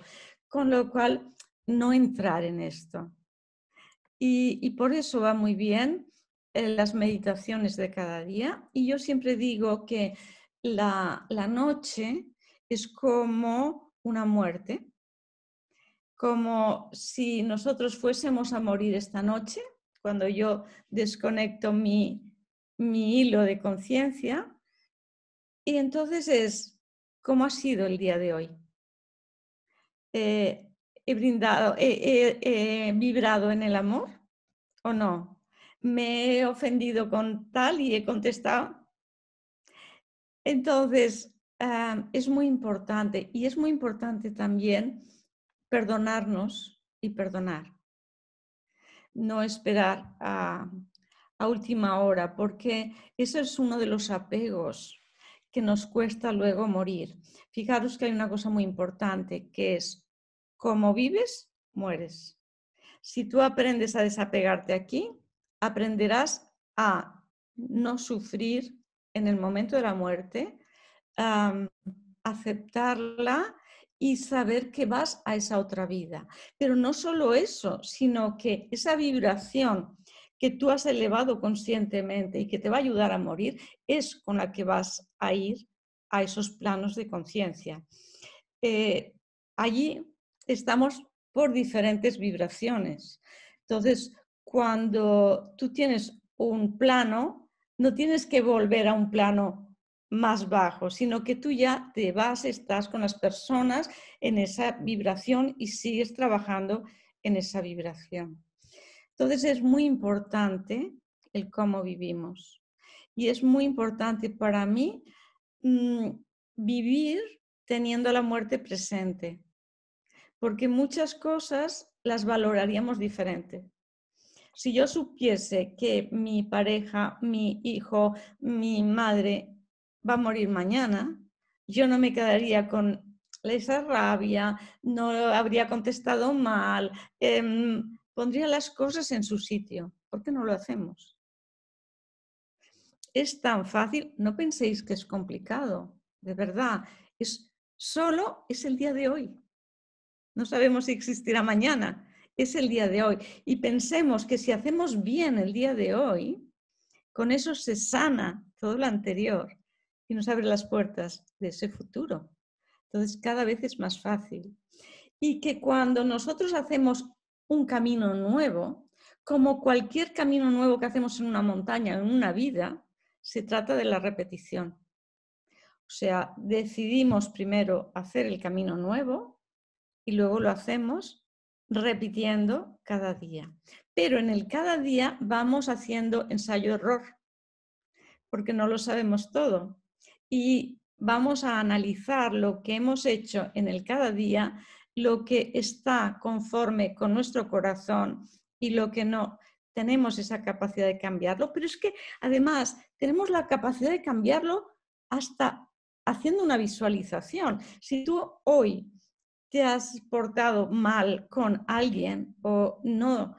Con lo cual, no entrar en esto. Y, por eso va muy bien eh, las meditaciones de cada día. Y yo siempre digo que la, noche es como una muerte, como si nosotros fuésemos a morir esta noche, cuando yo desconecto mi, hilo de conciencia. Y entonces es, ¿cómo ha sido el día de hoy? Eh, he brindado, he, eh, eh, eh, vibrado en el amor o no? ¿Me he ofendido con tal y he contestado? Entonces, ah, es muy importante y es muy importante también perdonarnos y perdonar. No esperar a, a última hora, porque eso es uno de los apegos que nos cuesta luego morir. Fijaros que hay una cosa muy importante, que es como vives, mueres. Si tú aprendes a desapegarte aquí, aprenderás a no sufrir en el momento de la muerte, aceptarla y saber que vas a esa otra vida. Pero no solo eso, sino que esa vibración que tú has elevado conscientemente y que te va a ayudar a morir es con la que vas a ir a esos planos de conciencia. Eh, allí estamos por diferentes vibraciones. Entonces, cuando tú tienes un plano, no tienes que volver a un plano más bajo, sino que tú ya te vas, estás con las personas en esa vibración y sigues trabajando en esa vibración. Entonces es muy importante el cómo vivimos. Y es muy importante para mí mm, vivir teniendo la muerte presente, porque muchas cosas las valoraríamos diferente. Si yo supiese que mi pareja, mi hijo, mi madre va a morir mañana, yo no me quedaría con esa rabia, no habría contestado mal, em, pondría las cosas en su sitio. ¿Por qué no lo hacemos? Es tan fácil, no penséis que es complicado, de verdad. Es, solo es el día de hoy. No sabemos si existirá mañana. Es el día de hoy. Y pensemos que si hacemos bien el día de hoy, con eso se sana todo lo anterior y nos abre las puertas de ese futuro. Entonces cada vez es más fácil. Y que cuando nosotros hacemos un camino nuevo, como cualquier camino nuevo que hacemos en una montaña, en una vida, se trata de la repetición. O sea, decidimos primero hacer el camino nuevo, y luego lo hacemos repitiendo cada día. Pero en el cada día vamos haciendo ensayo-error, porque no lo sabemos todo. Y vamos a analizar lo que hemos hecho en el cada día, lo que está conforme con nuestro corazón y lo que no. Tenemos esa capacidad de cambiarlo, pero es que además tenemos la capacidad de cambiarlo hasta haciendo una visualización. Si tú hoy te has portado mal con alguien o no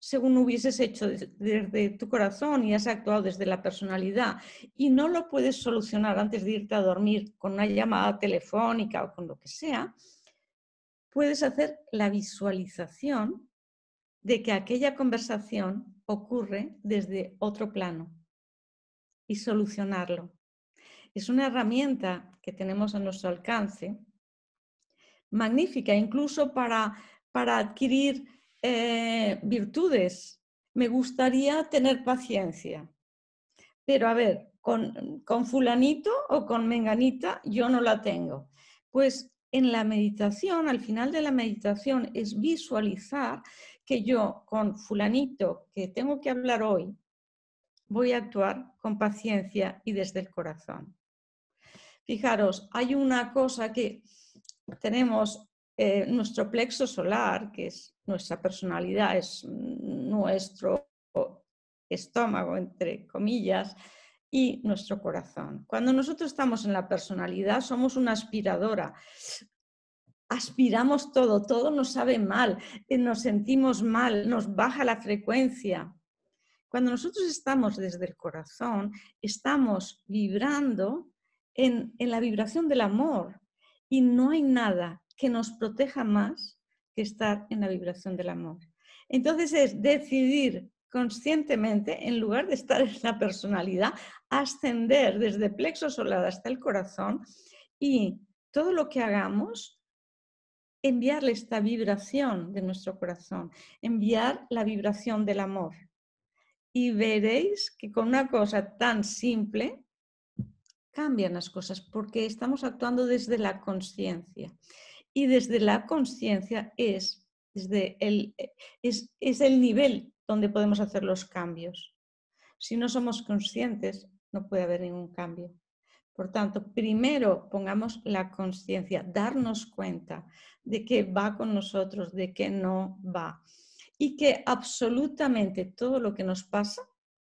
según hubieses hecho desde tu corazón y has actuado desde la personalidad y no lo puedes solucionar antes de irte a dormir con una llamada telefónica o con lo que sea, puedes hacer la visualización de que aquella conversación ocurre desde otro plano y solucionarlo. Es una herramienta que tenemos a nuestro alcance magnífica, incluso para, para adquirir eh, virtudes. Me gustaría tener paciencia. Pero a ver, con, con fulanito o con menganita yo no la tengo. Pues en la meditación, al final de la meditación, es visualizar que yo con fulanito que tengo que hablar hoy, voy a actuar con paciencia y desde el corazón. Fijaros, hay una cosa que tenemos eh, nuestro plexo solar, que es nuestra personalidad, es nuestro estómago, entre comillas, y nuestro corazón. Cuando nosotros estamos en la personalidad, somos una aspiradora. Aspiramos todo, todo nos sabe mal, eh, nos sentimos mal, nos baja la frecuencia. Cuando nosotros estamos desde el corazón, estamos vibrando en la vibración del amor, y no hay nada que nos proteja más que estar en la vibración del amor. Entonces es decidir conscientemente, en lugar de estar en la personalidad, ascender desde el plexo solar hasta el corazón y todo lo que hagamos, enviarle esta vibración de nuestro corazón, enviar la vibración del amor. Y veréis que con una cosa tan simple cambian las cosas porque estamos actuando desde la conciencia. Y desde la conciencia es, desde el, es, el nivel donde podemos hacer los cambios. Si no somos conscientes, no puede haber ningún cambio. Por tanto, primero pongamos la conciencia, darnos cuenta de que va con nosotros, de que no va. Y que absolutamente todo lo que nos pasa,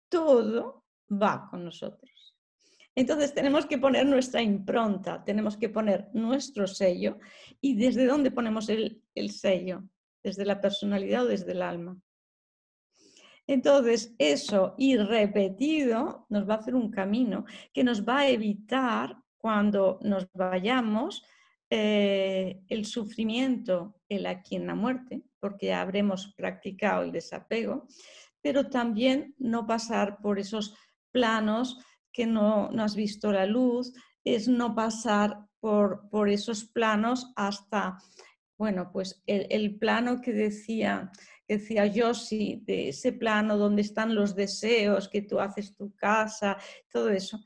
todo va con nosotros. Entonces tenemos que poner nuestra impronta, tenemos que poner nuestro sello y desde dónde ponemos el, sello, desde la personalidad o desde el alma. Entonces, eso y repetido nos va a hacer un camino que nos va a evitar cuando nos vayamos eh, el sufrimiento, el aquí en la muerte, porque habremos practicado el desapego, pero también no pasar por esos planos que no, no has visto la luz, es no pasar por, por esos planos hasta, bueno, pues el, plano que decía, decía de ese plano donde están los deseos, que tú haces tu casa, todo eso.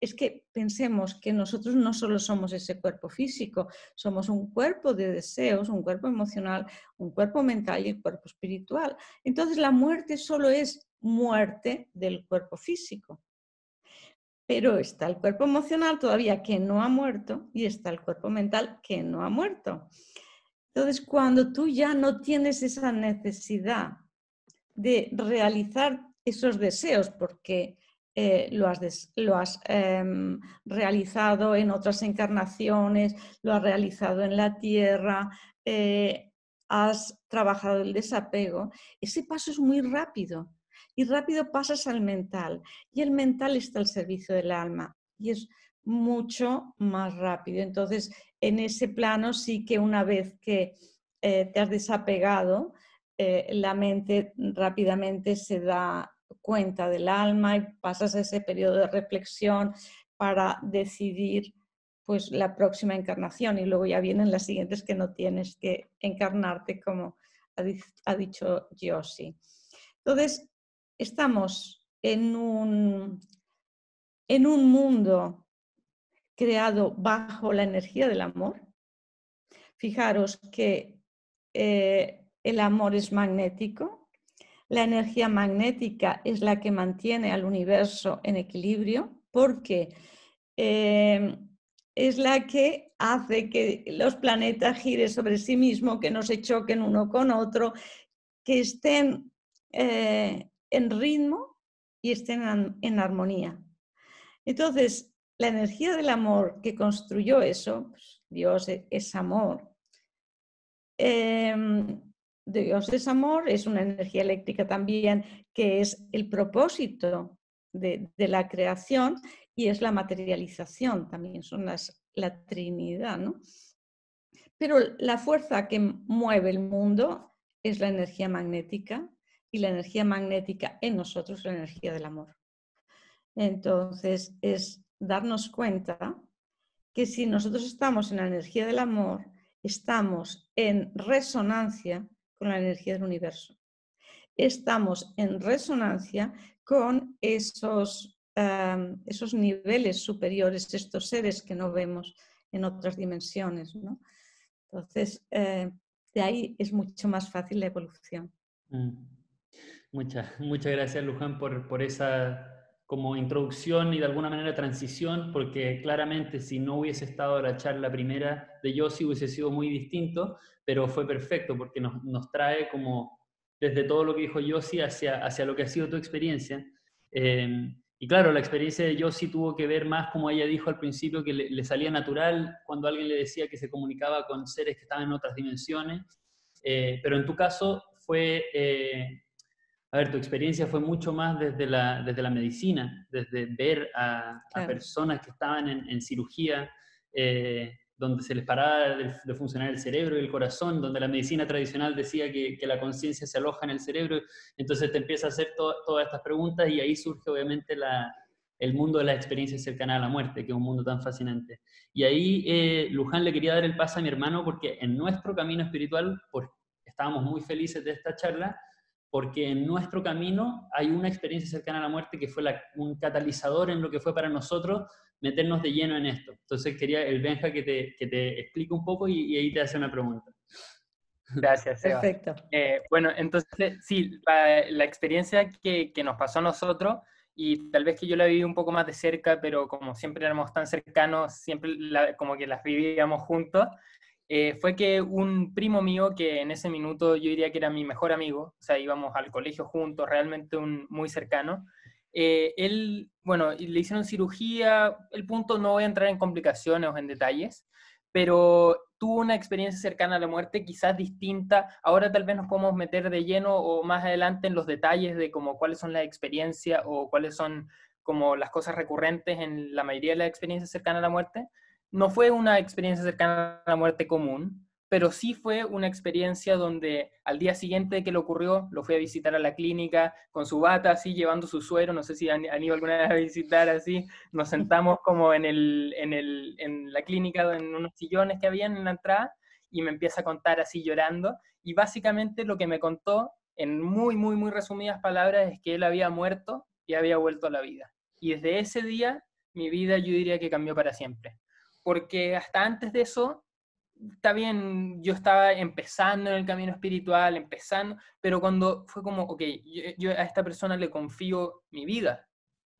Es que pensemos que nosotros no solo somos ese cuerpo físico, somos un cuerpo de deseos, un cuerpo emocional, un cuerpo mental y un cuerpo espiritual. Entonces la muerte solo es muerte del cuerpo físico pero está el cuerpo emocional todavía que no ha muerto y está el cuerpo mental que no ha muerto. Entonces, cuando tú ya no tienes esa necesidad de realizar esos deseos, porque eh, lo has, em, realizado en otras encarnaciones, lo has realizado en la tierra, eh, has trabajado el desapego, ese paso es muy rápido y rápido pasas al mental. Y el mental está al servicio del alma y es mucho más rápido. Entonces, en ese plano sí que una vez que eh, te has desapegado, eh, la mente rápidamente se da cuenta del alma y pasas a ese periodo de reflexión para decidir pues la próxima encarnación y luego ya vienen las siguientes que no tienes que encarnarte como ha, dicho Yossi. Entonces, Estamos en un, en un mundo creado bajo la energía del amor. Fijaros que eh, el amor es magnético, la energía magnética es la que mantiene al universo en equilibrio porque eh, es la que hace que los planetas giren sobre sí mismos, que no se choquen uno con otro, que estén eh, en ritmo y estén en, armonía. Entonces, la energía del amor que construyó eso, pues, Dios e-, es amor. Em, Dios es amor, es una energía eléctrica también, que es el propósito de, la creación y es la materialización, también son las, la Trinidad, Pero la fuerza que mueve el mundo es la energía magnética y la energía magnética en nosotros, la energía del amor. Entonces, es darnos cuenta que si nosotros estamos en la energía del amor, estamos en resonancia con la energía del universo. Estamos en resonancia con esos, esos niveles superiores, estos seres que no vemos en otras dimensiones. Entonces, eh, de ahí es mucho más fácil la evolución. Mm. Muchas, gracias, Luján, por, por esa como introducción y de alguna manera transición, porque claramente si no hubiese estado la charla primera de Yossi hubiese sido muy distinto, pero fue perfecto porque nos, trae como desde todo lo que dijo Yossi hacia, hacia lo que ha sido tu experiencia. Eh, y claro, la experiencia de Yossi tuvo que ver más, como ella dijo al principio, que le, salía natural cuando alguien le decía que se comunicaba con seres que estaban en otras dimensiones, eh, pero en tu caso fue... Eh, a ver, tu experiencia fue mucho más desde la, desde la medicina, desde ver a, personas que estaban en, cirugía, eh, donde se les paraba de, funcionar el cerebro y el corazón, donde la medicina tradicional decía que, la conciencia se aloja en el cerebro, entonces te empieza a hacer todas estas preguntas y ahí surge obviamente el mundo de las experiencias cercanas a la muerte, que es un mundo tan fascinante. Y ahí eh, Luján le quería dar el paso a mi hermano porque en nuestro camino espiritual, porque estábamos muy felices de esta charla, porque en nuestro camino hay una experiencia cercana a la muerte que fue un catalizador en lo que fue para nosotros meternos de lleno en esto. Entonces quería el Benja que te, que te explique un poco y, ahí te hace una pregunta. Gracias. Seba. Perfecto. Eh, bueno, entonces sí, la, experiencia que, que, nos pasó a nosotros y tal vez que yo la viví un poco más de cerca, pero como siempre éramos tan cercanos, siempre como que las vivíamos juntos, eh, fue que un primo mío, que en ese minuto yo diría que era mi mejor amigo, o sea, íbamos al colegio juntos, realmente un, muy cercano, eh, él, bueno, le hicieron cirugía, el punto no voy a entrar en complicaciones o en detalles, pero tuvo una experiencia cercana a la muerte, quizás distinta. Ahora tal vez nos podemos meter de lleno o más adelante en los detalles de cómo cuáles son las experiencias o cuáles son como las cosas recurrentes en la mayoría de las experiencias cercanas a la muerte, no fue una experiencia cercana a la muerte común, pero sí fue una experiencia donde al día siguiente que le ocurrió, lo fui a visitar a la clínica con su bata, así llevando su suero, no sé si han, ido alguna vez a visitar así, nos sentamos como en, en, en la clínica, en unos sillones que habían en la entrada, y me empieza a contar así llorando, y básicamente lo que me contó, en muy, muy, muy resumidas palabras, es que él había muerto y había vuelto a la vida. Y desde ese día, mi vida yo diría que cambió para siempre porque hasta antes de eso, está bien, yo estaba empezando en el camino espiritual, empezando, pero cuando fue como, ok, yo, yo a esta persona le confío mi vida,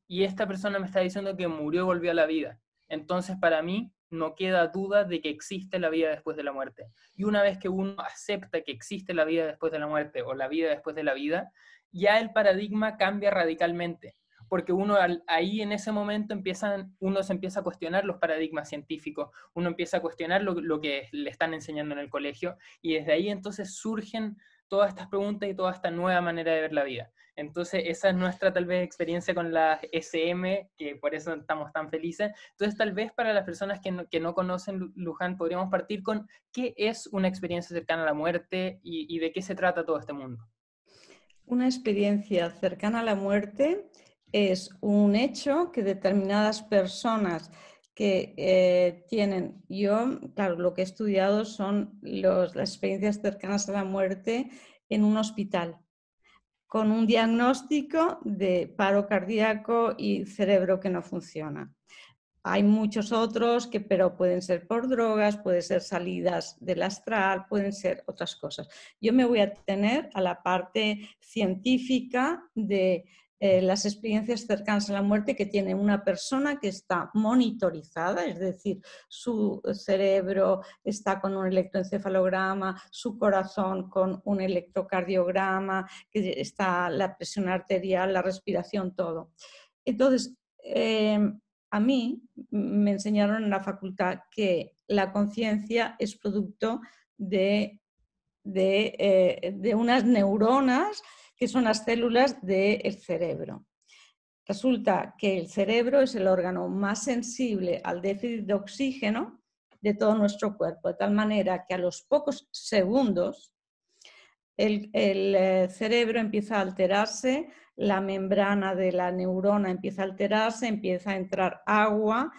y esta persona me está diciendo que murió y volvió a la vida. Entonces, para mí, no queda duda de que existe la vida después de la muerte. Y una vez que uno acepta que existe la vida después de la muerte o la vida después de la vida, ya el paradigma cambia radicalmente porque uno ahí en ese momento empiezan, uno se empieza a cuestionar los paradigmas científicos, uno empieza a cuestionar lo, que le están enseñando en el colegio y desde ahí entonces surgen todas estas preguntas y toda esta nueva manera de ver la vida. Entonces, esa es nuestra tal vez experiencia con la SM, que por eso estamos tan felices. Entonces, tal vez para las personas que no, que no conocen Luján, podríamos partir con qué es una experiencia cercana a la muerte y, y de qué se trata todo este mundo. Una experiencia cercana a la muerte es un hecho que determinadas personas que eh, tienen, yo, claro, lo que he estudiado son las experiencias cercanas a la muerte en un hospital, con un diagnóstico de paro cardíaco y cerebro que no funciona. Hay muchos otros que, pero pueden ser por drogas, pueden ser salidas del astral, pueden ser otras cosas. Yo me voy a tener a la parte científica de eh, las experiencias cercanas a la muerte que tiene una persona que está monitorizada, es decir, su cerebro está con un electroencefalograma, su corazón con un electrocardiograma, que está la presión arterial, la respiración, todo. Entonces, eh, a mí me enseñaron en la facultad que la conciencia es producto de eh, unas neuronas que son las células del cerebro. Resulta que el cerebro es el órgano más sensible al déficit de oxígeno de todo nuestro cuerpo, de tal manera que a los pocos segundos el, eh, cerebro empieza a alterarse, la membrana de la neurona empieza a alterarse, empieza a entrar agua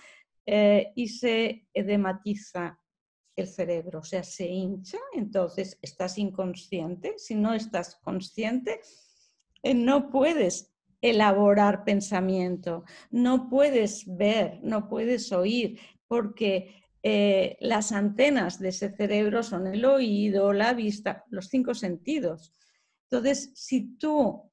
eh, y se edematiza el cerebro, o sea, se hincha, entonces estás inconsciente, si no estás consciente, eh, no puedes elaborar pensamiento, no puedes ver, no puedes oír, porque eh, las antenas de ese cerebro son el oído, la vista, los cinco sentidos. Entonces, si tú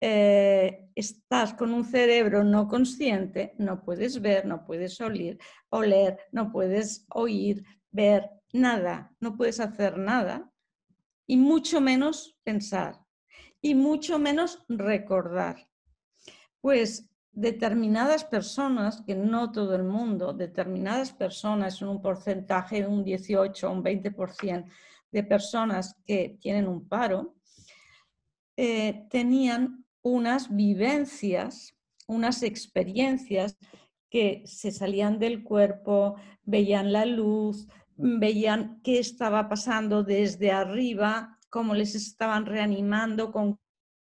eh, estás con un cerebro no consciente, no puedes ver, no puedes oír, oler, no puedes oír, ver nada, no puedes hacer nada y mucho menos pensar y mucho menos recordar. Pues determinadas personas, que no todo el mundo, determinadas personas, en un porcentaje, un 18 o un 20% de personas que tienen un paro, eh, tenían unas vivencias, unas experiencias que se salían del cuerpo, veían la luz, veían qué estaba pasando desde arriba, cómo les estaban reanimando, con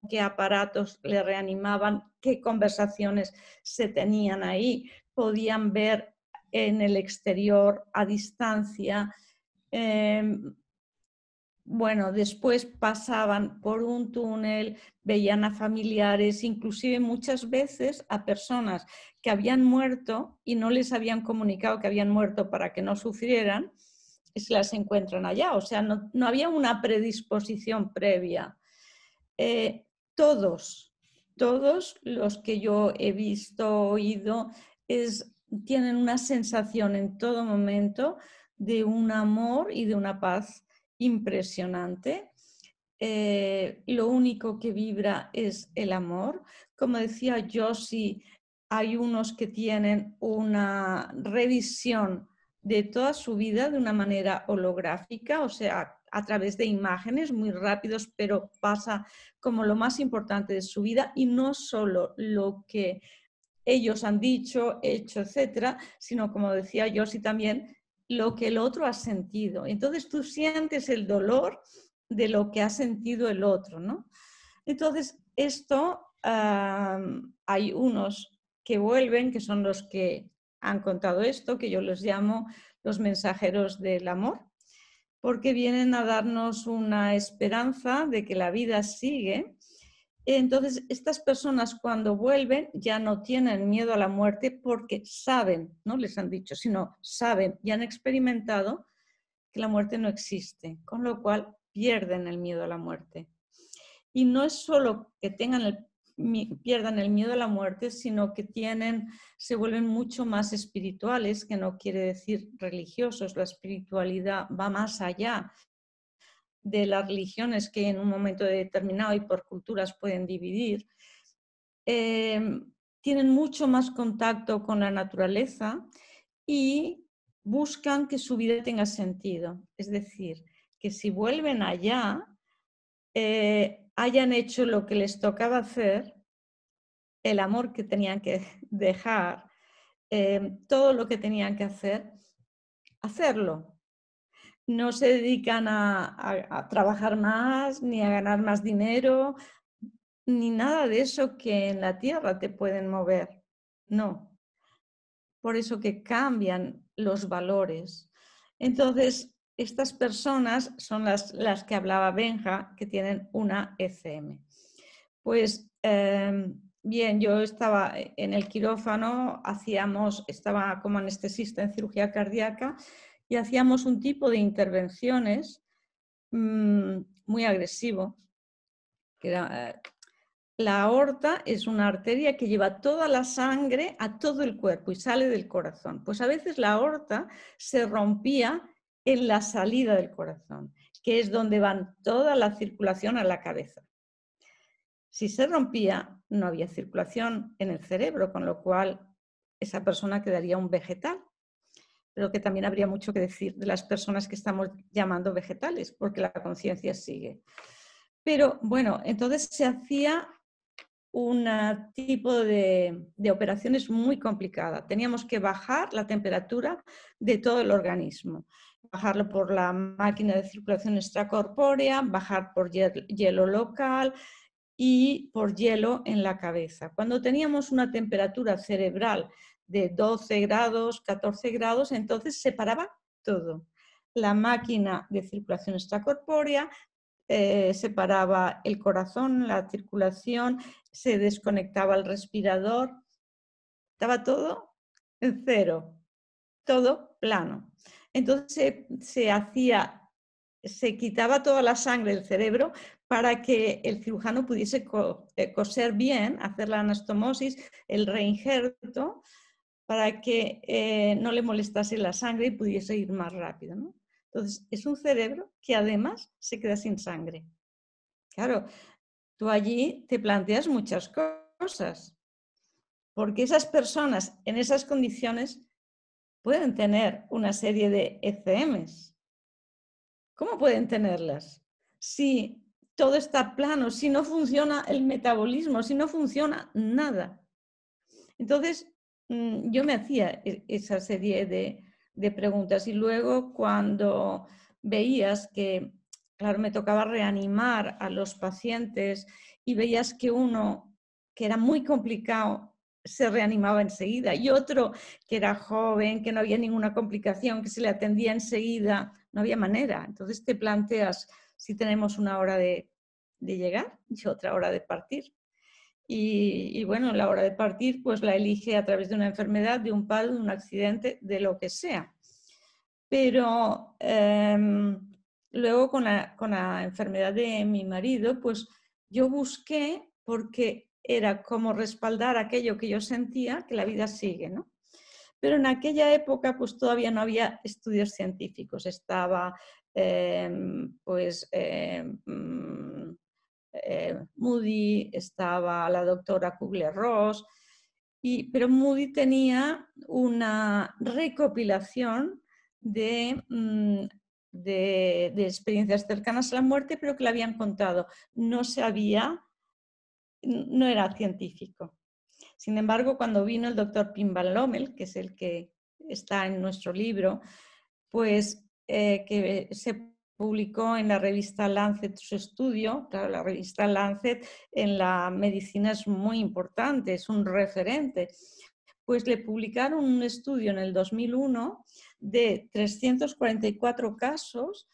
qué aparatos le reanimaban, qué conversaciones se tenían ahí, podían ver en el exterior a distancia, em, bueno, después pasaban por un túnel, veían a familiares, inclusive muchas veces a personas que habían muerto y no les habían comunicado que habían muerto para que no sufrieran, se las encuentran allá. O sea, no, había una predisposición previa. Eh, todos, todos los que yo he visto, oído, tienen una sensación en todo momento de un amor y de una paz impresionante. Eh, lo único que vibra es el amor. Como decía Josie, hay unos que tienen una revisión de toda su vida de una manera holográfica, o sea, a través de imágenes muy rápidos, pero pasa como lo más importante de su vida y no solo lo que ellos han dicho, hecho, etcétera, sino como decía Josie también, lo que el otro ha sentido. Entonces tú sientes el dolor de lo que ha sentido el otro, ¿no? Entonces esto hay unos que vuelven, que son los que han contado esto, que yo los llamo los mensajeros del amor, porque vienen a darnos una esperanza de que la vida sigue entonces, estas personas cuando vuelven ya no tienen miedo a la muerte porque saben, no les han dicho, sino saben y han experimentado que la muerte no existe, con lo cual pierden el miedo a la muerte. Y no es solo que tengan el pierdan el miedo a la muerte, sino que tienen, se vuelven mucho más espirituales, que no quiere decir religiosos, la espiritualidad va más allá de las religiones que en un momento determinado y por culturas pueden dividir, em, tienen mucho más contacto con la naturaleza y buscan que su vida tenga sentido. Es decir, que si vuelven allá, eh, hayan hecho lo que les tocaba hacer, el amor que tenían que dejar, em, todo lo que tenían que hacer, hacerlo, no se dedican a, trabajar más, ni a ganar más dinero, ni nada de eso que en la tierra te pueden mover. No. Por eso que cambian los valores. Entonces, estas personas son las, que hablaba Benja, que tienen una FM. E pues em, bien, yo estaba en el quirófano, hacíamos, estaba como anestesista en cirugía cardíaca y hacíamos un tipo de intervenciones mm, muy agresivo. Eh, la aorta es una arteria que lleva toda la sangre a todo el cuerpo y sale del corazón. Pues a veces la aorta se rompía en la salida del corazón, que es donde va toda la circulación a la cabeza. Si se rompía, no había circulación en el cerebro, con lo cual esa persona quedaría un vegetal pero que también habría mucho que decir de las personas que estamos llamando vegetales, porque la conciencia sigue. Pero bueno, entonces se hacía un tipo de, operaciones muy complicada. Teníamos que bajar la temperatura de todo el organismo, bajarlo por la máquina de circulación extracorpórea, bajar por hielo local y por hielo en la cabeza. Cuando teníamos una temperatura cerebral de 12 grados, 14 grados, entonces separaba todo. La máquina de circulación extracorpórea eh, separaba el corazón, la circulación, se desconectaba el respirador, estaba todo en cero, todo plano. Entonces se, hacía, se quitaba toda la sangre del cerebro para que el cirujano pudiese eh, coser bien, hacer la anastomosis, el reinjerto, para que eh, no le molestase la sangre y pudiese ir más rápido. Entonces, es un cerebro que además se queda sin sangre. Claro, tú allí te planteas muchas cosas, porque esas personas en esas condiciones pueden tener una serie de ECMs. ¿Cómo pueden tenerlas? Si todo está plano, si no funciona el metabolismo, si no funciona nada. Entonces, Mm, yo me hacía e, esa serie de, preguntas y luego cuando veías que, claro, me tocaba reanimar a los pacientes y veías que uno que era muy complicado se reanimaba enseguida y otro que era joven, que no había ninguna complicación, que se le atendía enseguida, no había manera. Entonces te planteas si tenemos una hora de llegar y otra hora de partir. Y, bueno, bueno, la hora de partir pues la elige a través de una enfermedad, de un paro, de un accidente, de lo que sea. Pero em, luego con la, enfermedad de mi marido, pues yo busqué porque era como respaldar aquello que yo sentía, que la vida sigue, ¿no? Pero en aquella época pues todavía no había estudios científicos, estaba em, pues... Em, mm, eh, Moody, estaba la doctora Kugler-Ross, pero Moody tenía una recopilación mm, de, de, experiencias cercanas a la muerte, pero que la habían contado. No sabía, no era científico. Sin embargo, cuando vino el doctor Pim Van que es el que está en nuestro libro, pues eh, que se publicó en la revista Lancet su estudio. Claro, la revista Lancet en la medicina es muy importante, es un referente. Pues le publicaron un estudio en el 2001 de 344 casos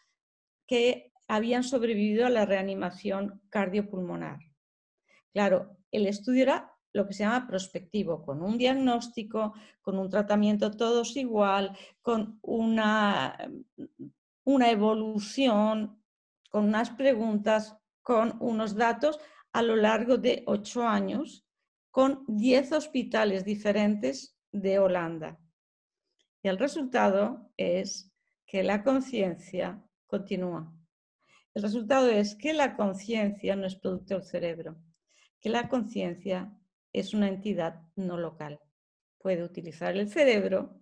que habían sobrevivido a la reanimación cardiopulmonar. Claro, el estudio era lo que se llama prospectivo, con un diagnóstico, con un tratamiento todos igual, con una una evolución con unas preguntas, con unos datos a lo largo de ocho años, con diez hospitales diferentes de Holanda. Y el resultado es que la conciencia continúa. El resultado es que la conciencia no es producto del cerebro, que la conciencia es una entidad no local. Puede utilizar el cerebro,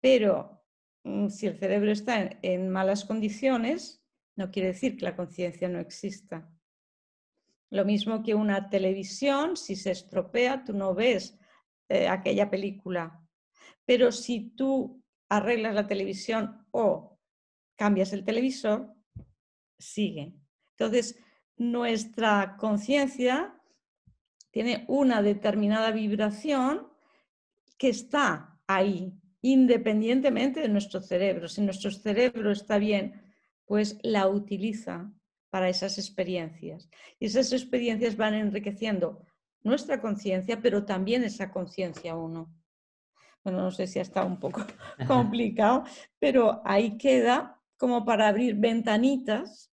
pero Mm, si el cerebro está en, malas condiciones, no quiere decir que la conciencia no exista. Lo mismo que una televisión, si se estropea, tú no ves eh, aquella película. Pero si tú arreglas la televisión o cambias el televisor, sigue. Entonces, nuestra conciencia tiene una determinada vibración que está ahí, independientemente de nuestro cerebro. Si nuestro cerebro está bien, pues la utiliza para esas experiencias. Y esas experiencias van enriqueciendo nuestra conciencia, pero también esa conciencia uno. Bueno, no sé si ha estado un poco complicado, pero ahí queda como para abrir ventanitas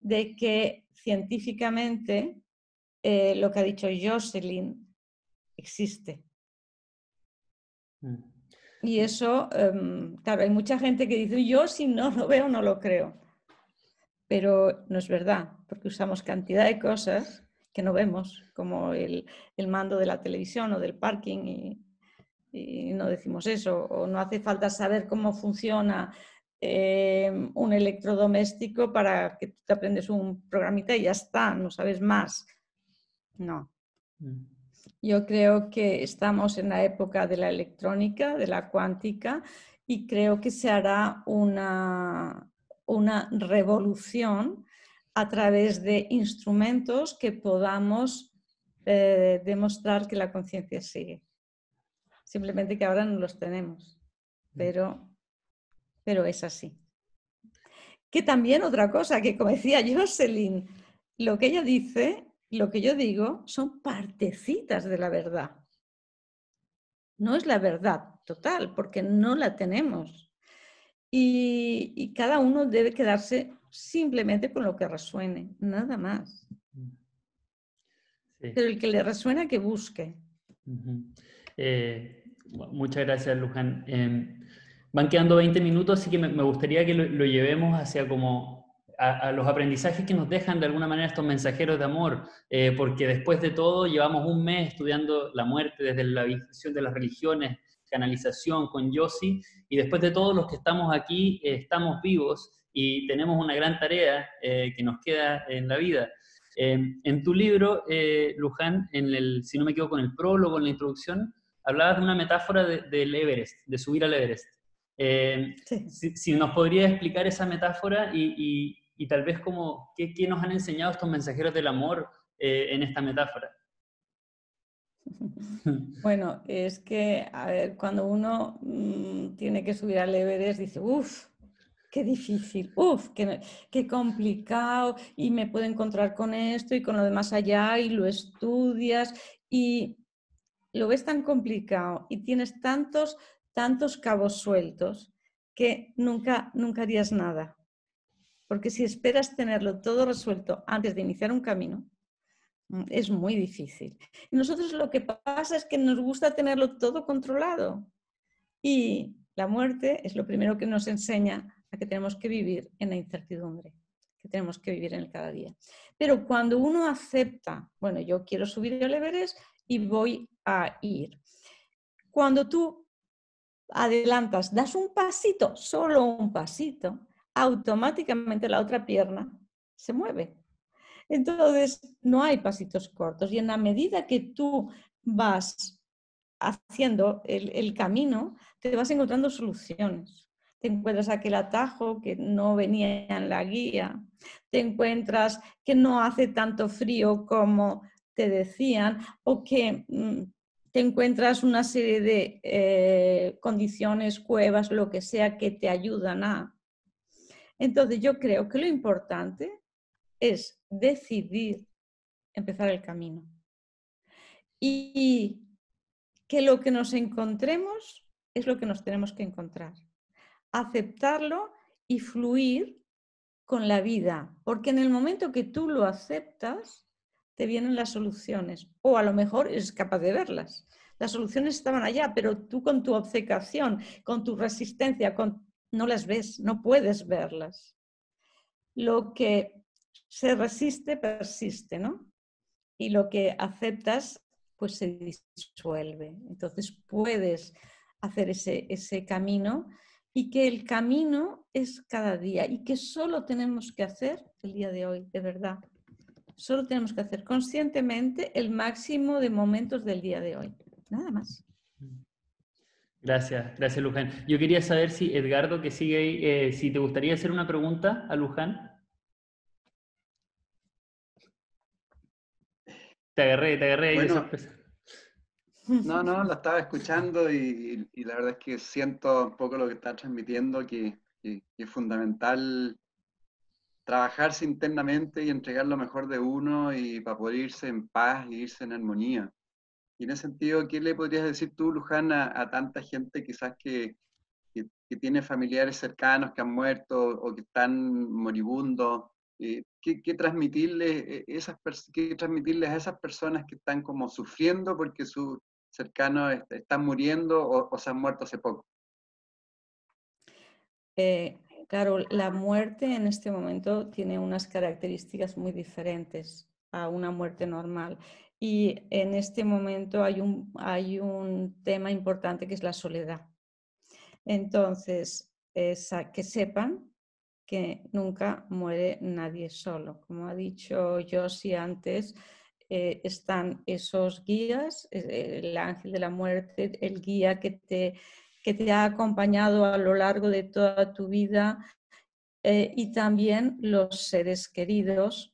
de que científicamente eh, lo que ha dicho Jocelyn existe. Mm. Y eso, em, claro, hay mucha gente que dice, yo si no lo veo, no lo creo. Pero no es verdad, porque usamos cantidad de cosas que no vemos, como el, mando de la televisión o del parking, y, no decimos eso, o no hace falta saber cómo funciona em, un electrodoméstico para que tú te aprendes un programita y ya está, no sabes más. No. Mm. Yo creo que estamos en la época de la electrónica, de la cuántica, y creo que se hará una, revolución a través de instrumentos que podamos eh, demostrar que la conciencia sigue. Simplemente que ahora no los tenemos, mm. pero, pero es así. Que también otra cosa, que como decía Jocelyn, lo que ella dice lo que yo digo son partecitas de la verdad. No es la verdad total, porque no la tenemos. Y, cada uno debe quedarse simplemente con lo que resuene, nada más. Mm. Pero el que le resuena, que busque. Eh, muchas gracias, Luján. Em, van quedando 20 minutos, así que me, gustaría que lo llevemos hacia como a, los aprendizajes que nos dejan de alguna manera estos mensajeros de amor, eh, porque después de todo llevamos un mes estudiando la muerte desde la visión de las religiones, canalización con Yossi, y después de todo los que estamos aquí eh, estamos vivos y tenemos una gran tarea eh, que nos queda en la vida. en tu libro, Luján, en el, si no me equivoco, con el prólogo, en la introducción, hablabas de una metáfora del Everest, de subir al Everest. Sí. Si, nos podría explicar esa metáfora y y tal vez como, ¿qué, nos han enseñado estos mensajeros del amor eh, en esta metáfora? Bueno, es que, a ver, cuando uno mm, tiene que subir al Everest, dice, uff, qué difícil, uff, qué, complicado, y me puedo encontrar con esto y con lo demás allá, y lo estudias, y lo ves tan complicado, y tienes tantos, tantos cabos sueltos que nunca, nunca harías nada. Porque si esperas tenerlo todo resuelto antes de iniciar un camino, mm, es muy difícil. nosotros lo que pasa es que nos gusta tenerlo todo controlado. Y la muerte es lo primero que nos enseña a que tenemos que vivir en la incertidumbre, que tenemos que vivir en el cada día. Pero cuando uno acepta, bueno, yo quiero subir el Everest y voy a ir. Cuando tú adelantas, das un pasito, solo un pasito, automáticamente la otra pierna se mueve. Entonces, no hay pasitos cortos. Y en la medida que tú vas haciendo el, camino, te vas encontrando soluciones te encuentras aquel atajo que no venía en la guía, te encuentras que no hace tanto frío como te decían o que mm, te encuentras una serie de eh, condiciones, cuevas, lo que sea, que te ayudan a. Entonces yo creo que lo importante es decidir empezar el camino. Y que lo que nos encontremos es lo que nos tenemos que encontrar. Aceptarlo y fluir con la vida, porque en el momento que tú lo aceptas, te vienen las soluciones, o a lo mejor eres capaz de verlas. Las soluciones estaban allá, pero tú con tu obcecación, con tu resistencia, con no las ves, no puedes verlas. Lo que se resiste, persiste, ¿no? Y lo que aceptas, pues se disuelve. Entonces puedes hacer ese, ese camino y que el camino es cada día y que solo tenemos que hacer el día de hoy, de verdad. Solo tenemos que hacer conscientemente el máximo de momentos del día de hoy. Nada más. Mm. Gracias, gracias Luján. Yo quería saber si Edgardo, que sigue ahí, eh, si te gustaría hacer una pregunta a Luján. Te agarré, te agarré No, no, la estaba escuchando y, la verdad es que siento un poco lo que está transmitiendo, que, es fundamental trabajarse internamente y entregar lo mejor de uno y para poder irse en paz y irse en armonía. Y en ese sentido, ¿qué le podrías decir tú, Lujana, a, tanta gente quizás que, tiene familiares cercanos que han muerto o que están moribundos? Eh, ¿qué, transmitirles eh, esas transmitirles a esas personas que están como sufriendo porque sus cercanos están muriendo o, se han muerto hace poco? Eh, claro, la muerte en este momento tiene unas características muy diferentes a una muerte normal. Y en este momento hay un, tema importante que es la soledad. Entonces, que sepan que nunca muere nadie solo. Como ha dicho Josie antes, eh, están esos guías, eh, el ángel de la muerte, el guía que te, ha acompañado a lo largo de toda tu vida eh, y también los seres queridos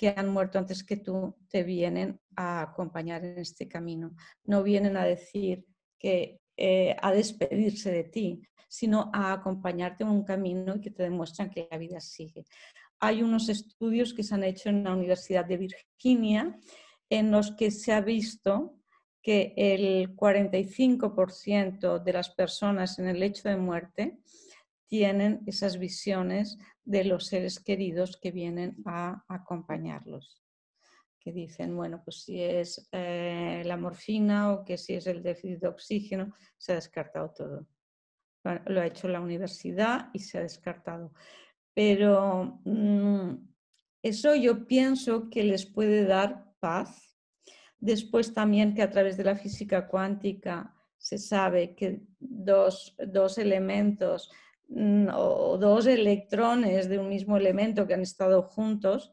que han muerto antes que tú te vienen a acompañar en este camino. No vienen a decir que eh, a despedirse de ti, sino a acompañarte en un camino que te demuestran que la vida sigue. Hay unos estudios que se han hecho en la Universidad de Virginia en los que se ha visto que el 45% de las personas en el hecho de muerte tienen esas visiones de los seres queridos que vienen a acompañarlos, que dicen, bueno, pues si es eh, la morfina o que si es el déficit de oxígeno, se ha descartado todo. Lo ha hecho la universidad y se ha descartado. Pero mm, eso yo pienso que les puede dar paz. Después también que a través de la física cuántica se sabe que dos, dos elementos Mm, o dos electrones de un mismo elemento que han estado juntos,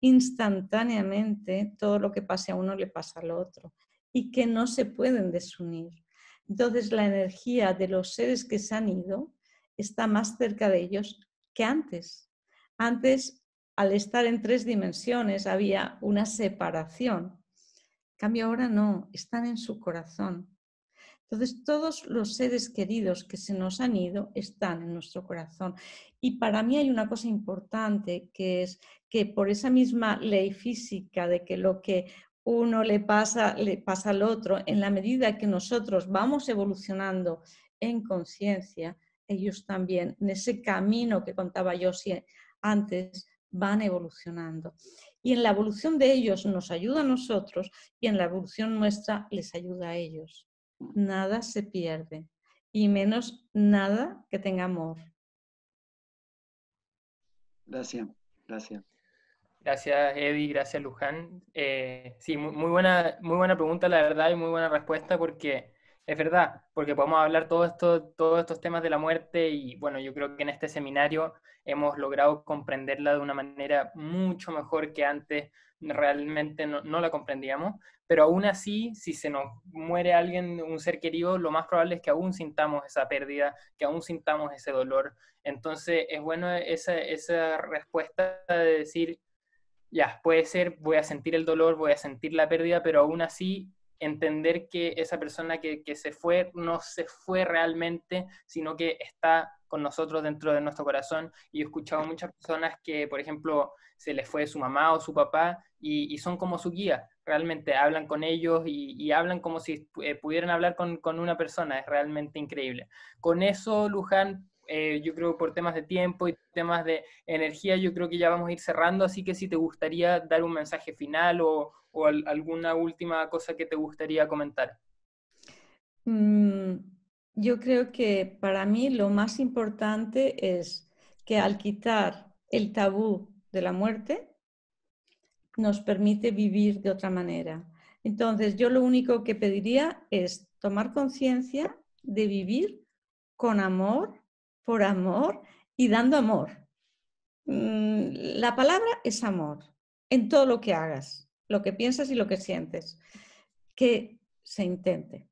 instantáneamente todo lo que pase a uno le pasa al otro y que no se pueden desunir. Entonces la energía de los seres que se han ido está más cerca de ellos que antes. Antes, al estar en tres dimensiones, había una separación. cambio ahora no, están en su corazón. Entonces, todos los seres queridos que se nos han ido están en nuestro corazón. Y para mí hay una cosa importante que es que por esa misma ley física de que lo que uno le pasa, le pasa al otro, en la medida que nosotros vamos evolucionando en conciencia, ellos también, en ese camino que contaba yo antes, van evolucionando. Y en la evolución de ellos nos ayuda a nosotros y en la evolución nuestra les ayuda a ellos nada se pierde y menos nada que tenga amor. Gracias, gracias. Gracias, Eddie, gracias, Luján. Eh, sí, muy, buena, muy buena pregunta, la verdad, y muy buena respuesta, porque es verdad, porque podemos hablar todo todos estos temas de la muerte, y bueno, yo creo que en este seminario hemos logrado comprenderla de una manera mucho mejor que antes, realmente no, la comprendíamos, pero aún así, si se nos muere alguien, un ser querido, lo más probable es que aún sintamos esa pérdida, que aún sintamos ese dolor. Entonces, es bueno esa, respuesta de decir, ya, puede ser, voy a sentir el dolor, voy a sentir la pérdida, pero aún así entender que esa persona que, que se fue no se fue realmente, sino que está con nosotros dentro de nuestro corazón. Y he escuchado muchas personas que, por ejemplo, se les fue su mamá o su papá y, son como su guía. Realmente hablan con ellos y, hablan como si eh, pudieran hablar con, una persona. Es realmente increíble. Con eso, Luján, eh, yo creo por temas de tiempo y temas de energía, yo creo que ya vamos a ir cerrando. Así que si te gustaría dar un mensaje final o, alguna última cosa que te gustaría comentar. Mm, yo creo que para mí lo más importante es que al quitar el tabú de la muerte, nos permite vivir de otra manera. Entonces, yo lo único que pediría es tomar conciencia de vivir con amor, por amor y dando amor. Mm, la palabra es amor en todo lo que hagas, lo que piensas y lo que sientes. Que se intente.